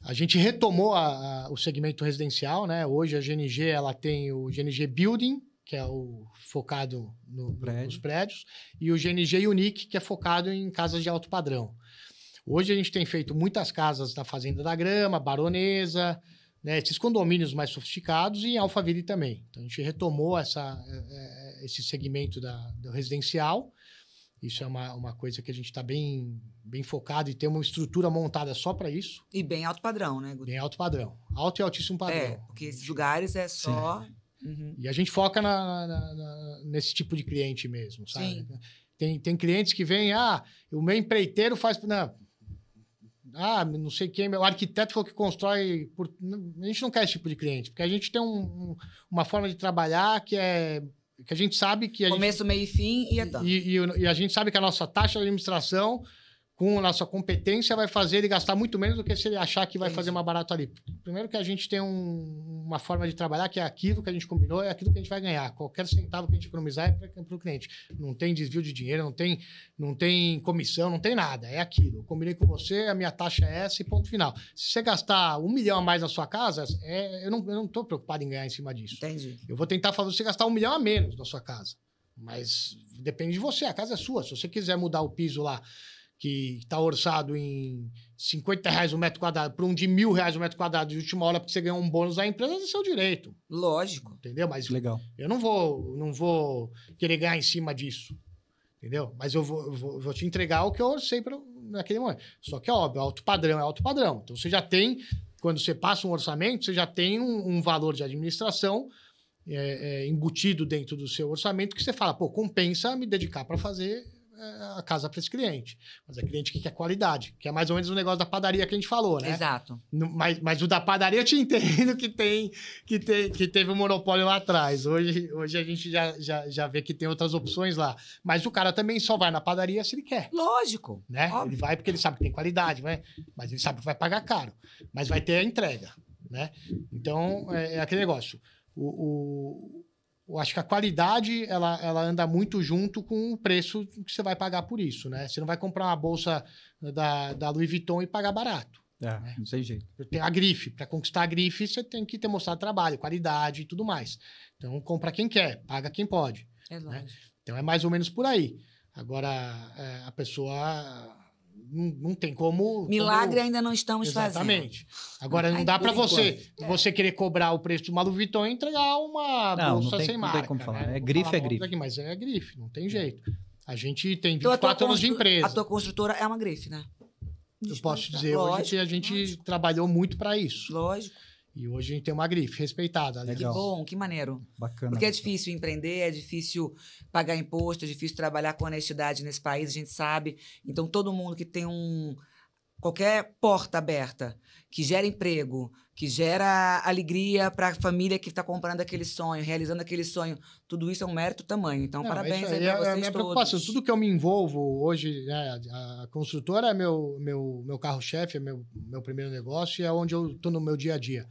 a gente retomou a, a, o segmento residencial, né? Hoje a GNG ela tem o GNG Building, que é o focado no, Prédio. nos prédios, e o GNG Unique, que é focado em casas de alto padrão. Hoje a gente tem feito muitas casas na Fazenda da Grama, Baronesa, né, esses condomínios mais sofisticados e em Alphaville também. Então a gente retomou essa, é, é, esse segmento da, do residencial isso é uma, uma coisa que a gente está bem, bem focado e tem uma estrutura montada só para isso. E bem alto padrão, né, Guto? Bem alto padrão. Alto e altíssimo é, padrão. É, porque esses lugares é só. Uhum. E a gente foca na, na, na, nesse tipo de cliente mesmo, sabe? Sim. Tem, tem clientes que vêm, ah, o meu empreiteiro faz. Não, ah, não sei quem, o arquiteto falou que constrói. Por... A gente não quer esse tipo de cliente, porque a gente tem um, um, uma forma de trabalhar que é que a gente sabe que... A Começo, gente, meio e fim e é tanto. E, e, e, a gente sabe que a nossa taxa de administração com a nossa competência, vai fazer ele gastar muito menos do que se ele achar que vai fazer mais barato ali. Primeiro que a gente tem um, uma forma de trabalhar que é aquilo que a gente combinou, é aquilo que a gente vai ganhar. Qualquer centavo que a gente economizar é para é o cliente. Não tem desvio de dinheiro, não tem, não tem comissão, não tem nada. É aquilo. Eu combinei com você, a minha taxa é essa e ponto final. Se você gastar um milhão a mais na sua casa, é, eu não estou preocupado em ganhar em cima disso. Entendi. Eu vou tentar fazer você gastar um milhão a menos na sua casa. Mas depende de você, a casa é sua. Se você quiser mudar o piso lá que está orçado em 50 reais o um metro quadrado para um de mil reais o um metro quadrado de última hora porque você ganhou um bônus da empresa, é seu direito. Lógico. Entendeu? Mas Legal. eu não vou, não vou querer ganhar em cima disso. Entendeu? Mas eu vou, eu vou, vou te entregar o que eu orcei pra, naquele momento. Só que é óbvio, alto padrão é alto padrão. Então você já tem, quando você passa um orçamento, você já tem um, um valor de administração é, é, embutido dentro do seu orçamento que você fala, pô, compensa me dedicar para fazer é, a casa para esse cliente. Mas é cliente que quer qualidade, que é mais ou menos o negócio da padaria que a gente falou, né? Exato. mas, mas o da padaria eu te entendo que tem que, tem, que teve o um monopólio lá atrás. Hoje, hoje a gente já, já, já vê que tem outras opções lá. Mas o cara também só vai na padaria se ele quer. Lógico. Né? Óbvio. Ele vai porque ele sabe que tem qualidade, né? mas ele sabe que vai pagar caro. Mas vai ter a entrega, né? Então, é, é aquele negócio. o eu acho que a qualidade ela, ela anda muito junto com o preço que você vai pagar por isso, né? Você não vai comprar uma bolsa da, da Louis Vuitton e pagar barato. É, né? não tem jeito. Eu tenho a grife. Para conquistar a grife, você tem que ter mostrado trabalho, qualidade e tudo mais. Então, compra quem quer, paga quem pode. É né? Então, é mais ou menos por aí. Agora, é, a pessoa não, tem como. Milagre como... ainda não estamos Exatamente. fazendo. Exatamente. Agora, não Ai, dá para você é. você querer cobrar o preço do Malu Vitão e entregar uma não, bolsa não tem, sem marca. Não tem como falar. Né? É grife, é grife. Aqui, mas é grife, não tem é. jeito. A gente tem 24 então, anos de empresa. A tua construtora é uma grife, né? Eu posso então, dizer, lógico, hoje a gente lógico. trabalhou muito para isso. Lógico. E hoje a gente tem uma grife respeitada. Né? Legal. Que bom, que maneiro. Bacana. Porque é difícil empreender, é difícil pagar imposto, é difícil trabalhar com honestidade nesse país, a gente sabe. Então, todo mundo que tem um. qualquer porta aberta que gera emprego, que gera alegria para a família que está comprando aquele sonho, realizando aquele sonho. Tudo isso é um mérito tamanho. Então, parabéns aí, aí é a, vocês a minha todos. preocupação, tudo que eu me envolvo hoje, né, a construtora é meu, meu, meu carro-chefe, é meu, meu primeiro negócio e é onde eu estou no meu dia a dia.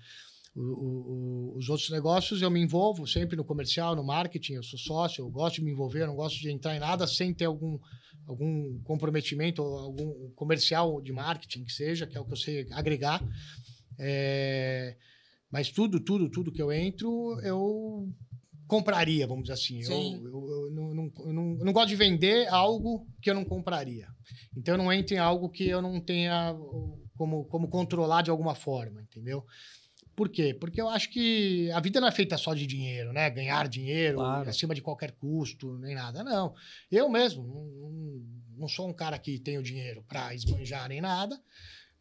O, o, o, os outros negócios eu me envolvo sempre no comercial, no marketing, eu sou sócio, eu gosto de me envolver, não gosto de entrar em nada sem ter algum, algum comprometimento, algum comercial de marketing que seja, que é o que eu sei agregar. É, mas tudo, tudo, tudo que eu entro, eu compraria, vamos dizer assim. Eu, eu, eu, não, eu, não, eu não gosto de vender algo que eu não compraria. Então, eu não entro em algo que eu não tenha como, como controlar de alguma forma, entendeu? Por quê? Porque eu acho que a vida não é feita só de dinheiro, né? Ganhar dinheiro claro. acima de qualquer custo, nem nada, não. Eu mesmo não, não sou um cara que o dinheiro para esbanjar nem nada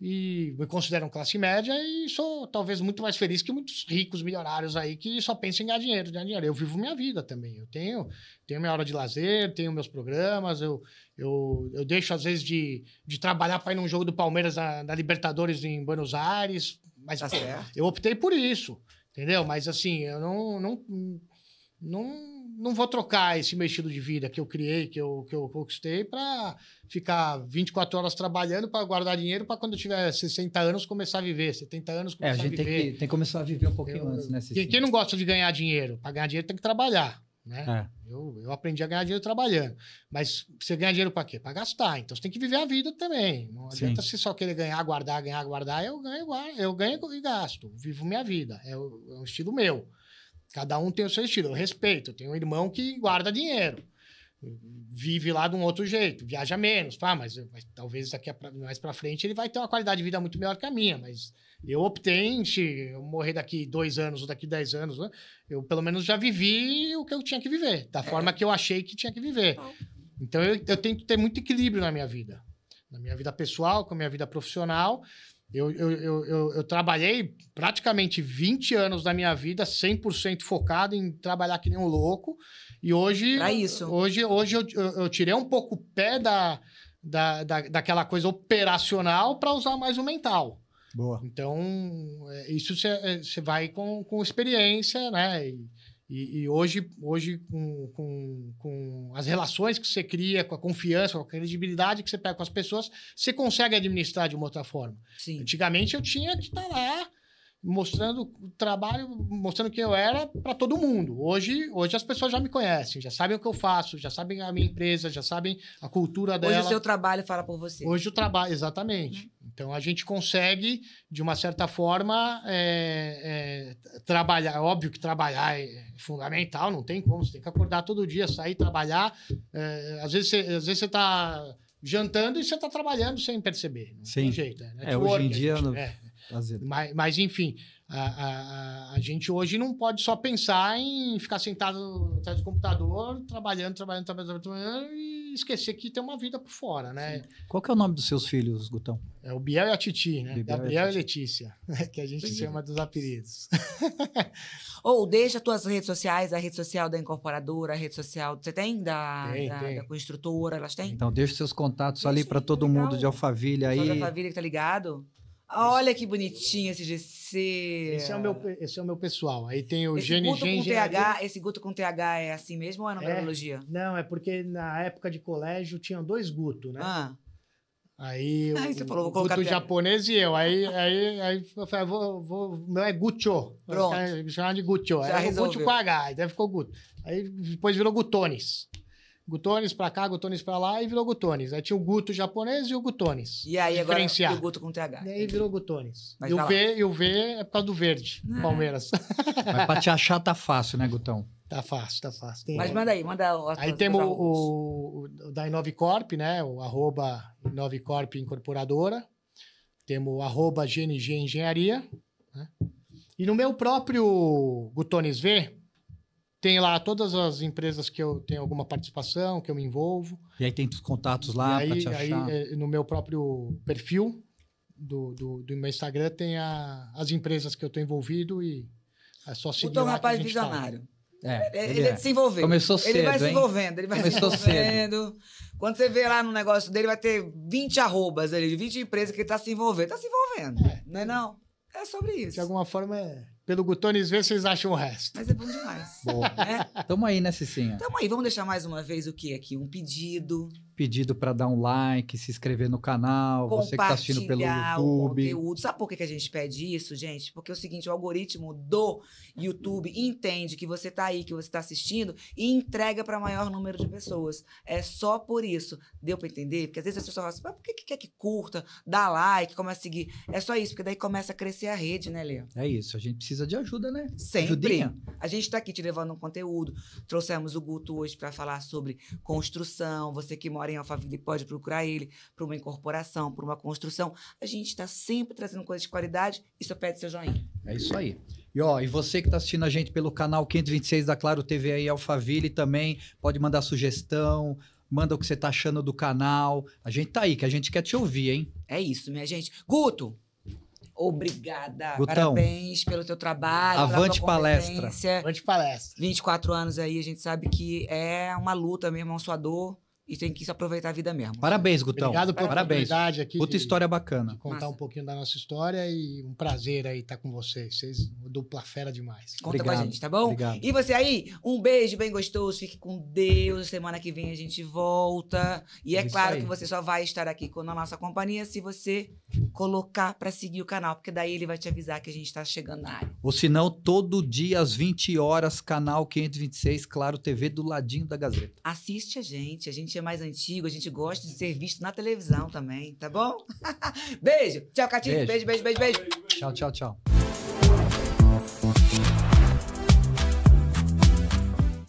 e me considero classe média e sou talvez muito mais feliz que muitos ricos milionários aí que só pensam em ganhar dinheiro, ganhar dinheiro. Eu vivo minha vida também. Eu tenho, tenho minha hora de lazer, tenho meus programas, eu, eu, eu deixo às vezes de, de trabalhar para ir num jogo do Palmeiras na, Libertadores em Buenos Aires, mas tá eu optei por isso, entendeu? Mas assim, eu não, não, não não vou trocar esse meu estilo de vida que eu criei, que eu, que eu conquistei, para ficar 24 horas trabalhando para guardar dinheiro para quando eu tiver 60 anos começar a viver, 70 anos começar é, a, gente a viver. Tem que, tem que começar a viver um pouquinho eu, antes, né? Quem, quem, não gosta de ganhar dinheiro? Para ganhar dinheiro tem que trabalhar. Né? É. Eu, eu aprendi a ganhar dinheiro trabalhando. Mas você ganha dinheiro para quê? Para gastar. Então você tem que viver a vida também. Não adianta você só querer ganhar, guardar, ganhar, guardar. Eu ganho, eu ganho e gasto. Vivo minha vida. É, o, é um estilo meu. Cada um tem o seu estilo. Eu respeito. Eu tenho um irmão que guarda dinheiro. Vive lá de um outro jeito, viaja menos, tá? Mas, mas talvez daqui pra, mais para frente ele vai ter uma qualidade de vida muito melhor que a minha. Mas eu optei eu morrer daqui dois anos ou daqui dez anos, né? eu pelo menos já vivi o que eu tinha que viver, da é. forma que eu achei que tinha que viver. Então eu, eu tento ter muito equilíbrio na minha vida, na minha vida pessoal, com a minha vida profissional. Eu, eu, eu, eu, eu trabalhei praticamente 20 anos da minha vida 100% focado em trabalhar que nem um louco. E hoje. Pra isso. Hoje, hoje eu, eu tirei um pouco o pé da, da, da, daquela coisa operacional para usar mais o mental. Boa. Então, é, isso você é, vai com, com experiência, né? E, e, e, hoje, hoje com, com, com as relações que você cria, com a confiança, com a credibilidade que você pega com as pessoas, você consegue administrar de uma outra forma. Sim. Antigamente eu tinha que estar tá lá mostrando o trabalho, mostrando quem eu era para todo mundo. Hoje, hoje as pessoas já me conhecem, já sabem o que eu faço, já sabem a minha empresa, já sabem a cultura dela. Hoje o seu trabalho fala por você. Hoje o trabalho, exatamente. Hum. Então a gente consegue, de uma certa forma, é, é, trabalhar. É óbvio que trabalhar é fundamental, não tem como, você tem que acordar todo dia, sair, trabalhar. É, às vezes você está jantando e você está trabalhando sem perceber. Não Sim. tem jeito. É, é hoje em dia. Gente, no... é. Mas, mas, enfim, a, a, a, gente hoje não pode só pensar em ficar sentado atrás do computador, trabalhando, trabalhando, trabalhando, trabalhando e esquecer que tem uma vida por fora, né? Sim. Qual que é o nome dos seus filhos, Gutão? É o Biel e a Titi, né? Biel Gabriel e, Letícia, que a gente é. chama dos apelidos. Ou oh, deixa tuas redes sociais, a rede social da incorporadora, a rede social. Você tem da, tem, da, tem. da construtora, elas têm? Então, deixa seus contatos deixa ali para todo legal. mundo de Alfaville aí. Só de Alfaville que tá ligado? Olha que bonitinho esse GC. Esse é o meu, esse é o meu pessoal. Aí tem o esse GNG Guto com TH, Esse Guto com TH é assim mesmo ou é uma É, não, é porque na época de colégio tinham dois Guto, né? Ah. Aí ah, o, falou, o Guto japonês e eu. Aí, aí, aí eu falei, ah, vou, vou, meu é Gucho. Pronto. É, Me de Gucho. Já aí resolveu. Guto com H, daí ficou Guto. Aí depois virou Gutones. Gutones pra cá, Gutones pra lá, e virou Gutones. Aí tinha o Guto japonês e o Gutones. E aí agora o Guto com TH. E aí virou Gutones. e, o v, e o V é por causa do verde, ah. Palmeiras. Mas pra te achar tá fácil, né, Gutão? Tá fácil, tá fácil. Tem... Mas manda aí, manda o... Aí temos o, o, o, da Inovicorp, né, o arroba Corp Incorporadora. Temos o arroba GNG Engenharia. Né? E no meu próprio Gutones V, tem lá todas as empresas que eu tenho alguma participação, que eu me envolvo. E aí tem os contatos lá para te achar. Aí, eh, no meu próprio perfil do, do, do meu Instagram tem a, as empresas que eu estou envolvido e é só seguir O então, Tom Rapaz tá. Visionário. Tá. É, ele, ele é. é. desenvolver. Começou cedo, Ele vai se envolvendo, ele vai Começou se envolvendo. Cedo. Quando você vê lá no negócio dele, vai ter 20 arrobas ali, 20 empresas que ele está se envolvendo. está se envolvendo, é. não é não? É sobre isso. De alguma forma é pelo Gutones ver, vocês acham o resto. Mas é bom demais. Bom. É. Tamo aí, né, Cicinha? Tamo aí. Vamos deixar mais uma vez o quê aqui? Um pedido pedido para dar um like, se inscrever no canal, você que está assistindo pelo YouTube. O conteúdo. Sabe por que a gente pede isso, gente? Porque é o seguinte, o algoritmo do YouTube entende que você está aí, que você está assistindo e entrega para maior número de pessoas. É só por isso. Deu para entender? Porque às vezes as pessoas falam assim, mas por que, que quer que curta, dá like, começa a seguir? É só isso, porque daí começa a crescer a rede, né, Lê? É isso, a gente precisa de ajuda, né? Sempre. Ajudinha. A gente está aqui te levando um conteúdo. Trouxemos o Guto hoje para falar sobre construção, você que mora mora em Alphaville pode procurar ele para uma incorporação, para uma construção. A gente está sempre trazendo coisas de qualidade e só pede seu joinha. É isso aí. E, ó, e você que está assistindo a gente pelo canal 526 da Claro TV aí, Alphaville também, pode mandar sugestão, manda o que você está achando do canal. A gente tá aí, que a gente quer te ouvir, hein? É isso, minha gente. Guto, obrigada. Gutão, Parabéns pelo teu trabalho. Avante palestra. Avante palestra. 24 anos aí, a gente sabe que é uma luta mesmo, é um suador e tem que se aproveitar a vida mesmo. Parabéns, Gutão. Obrigado pela Parabéns. oportunidade aqui. Puta de, história bacana. De contar Massa. um pouquinho da nossa história e um prazer aí estar com vocês. Vocês dupla fera demais. Conta Obrigado. pra gente, tá bom? Obrigado. E você aí, um beijo bem gostoso, fique com Deus. Semana que vem a gente volta. E é, é claro que você só vai estar aqui com a nossa companhia se você colocar para seguir o canal, porque daí ele vai te avisar que a gente tá chegando na área. Ou se não, todo dia às 20 horas, canal 526, Claro TV, do ladinho da Gazeta. Assiste a gente, a gente gente é mais antigo, a gente gosta de ser visto na televisão também, tá bom? beijo. Tchau, Catinho. Beijo. beijo, beijo, beijo, beijo. Tchau, tchau, tchau.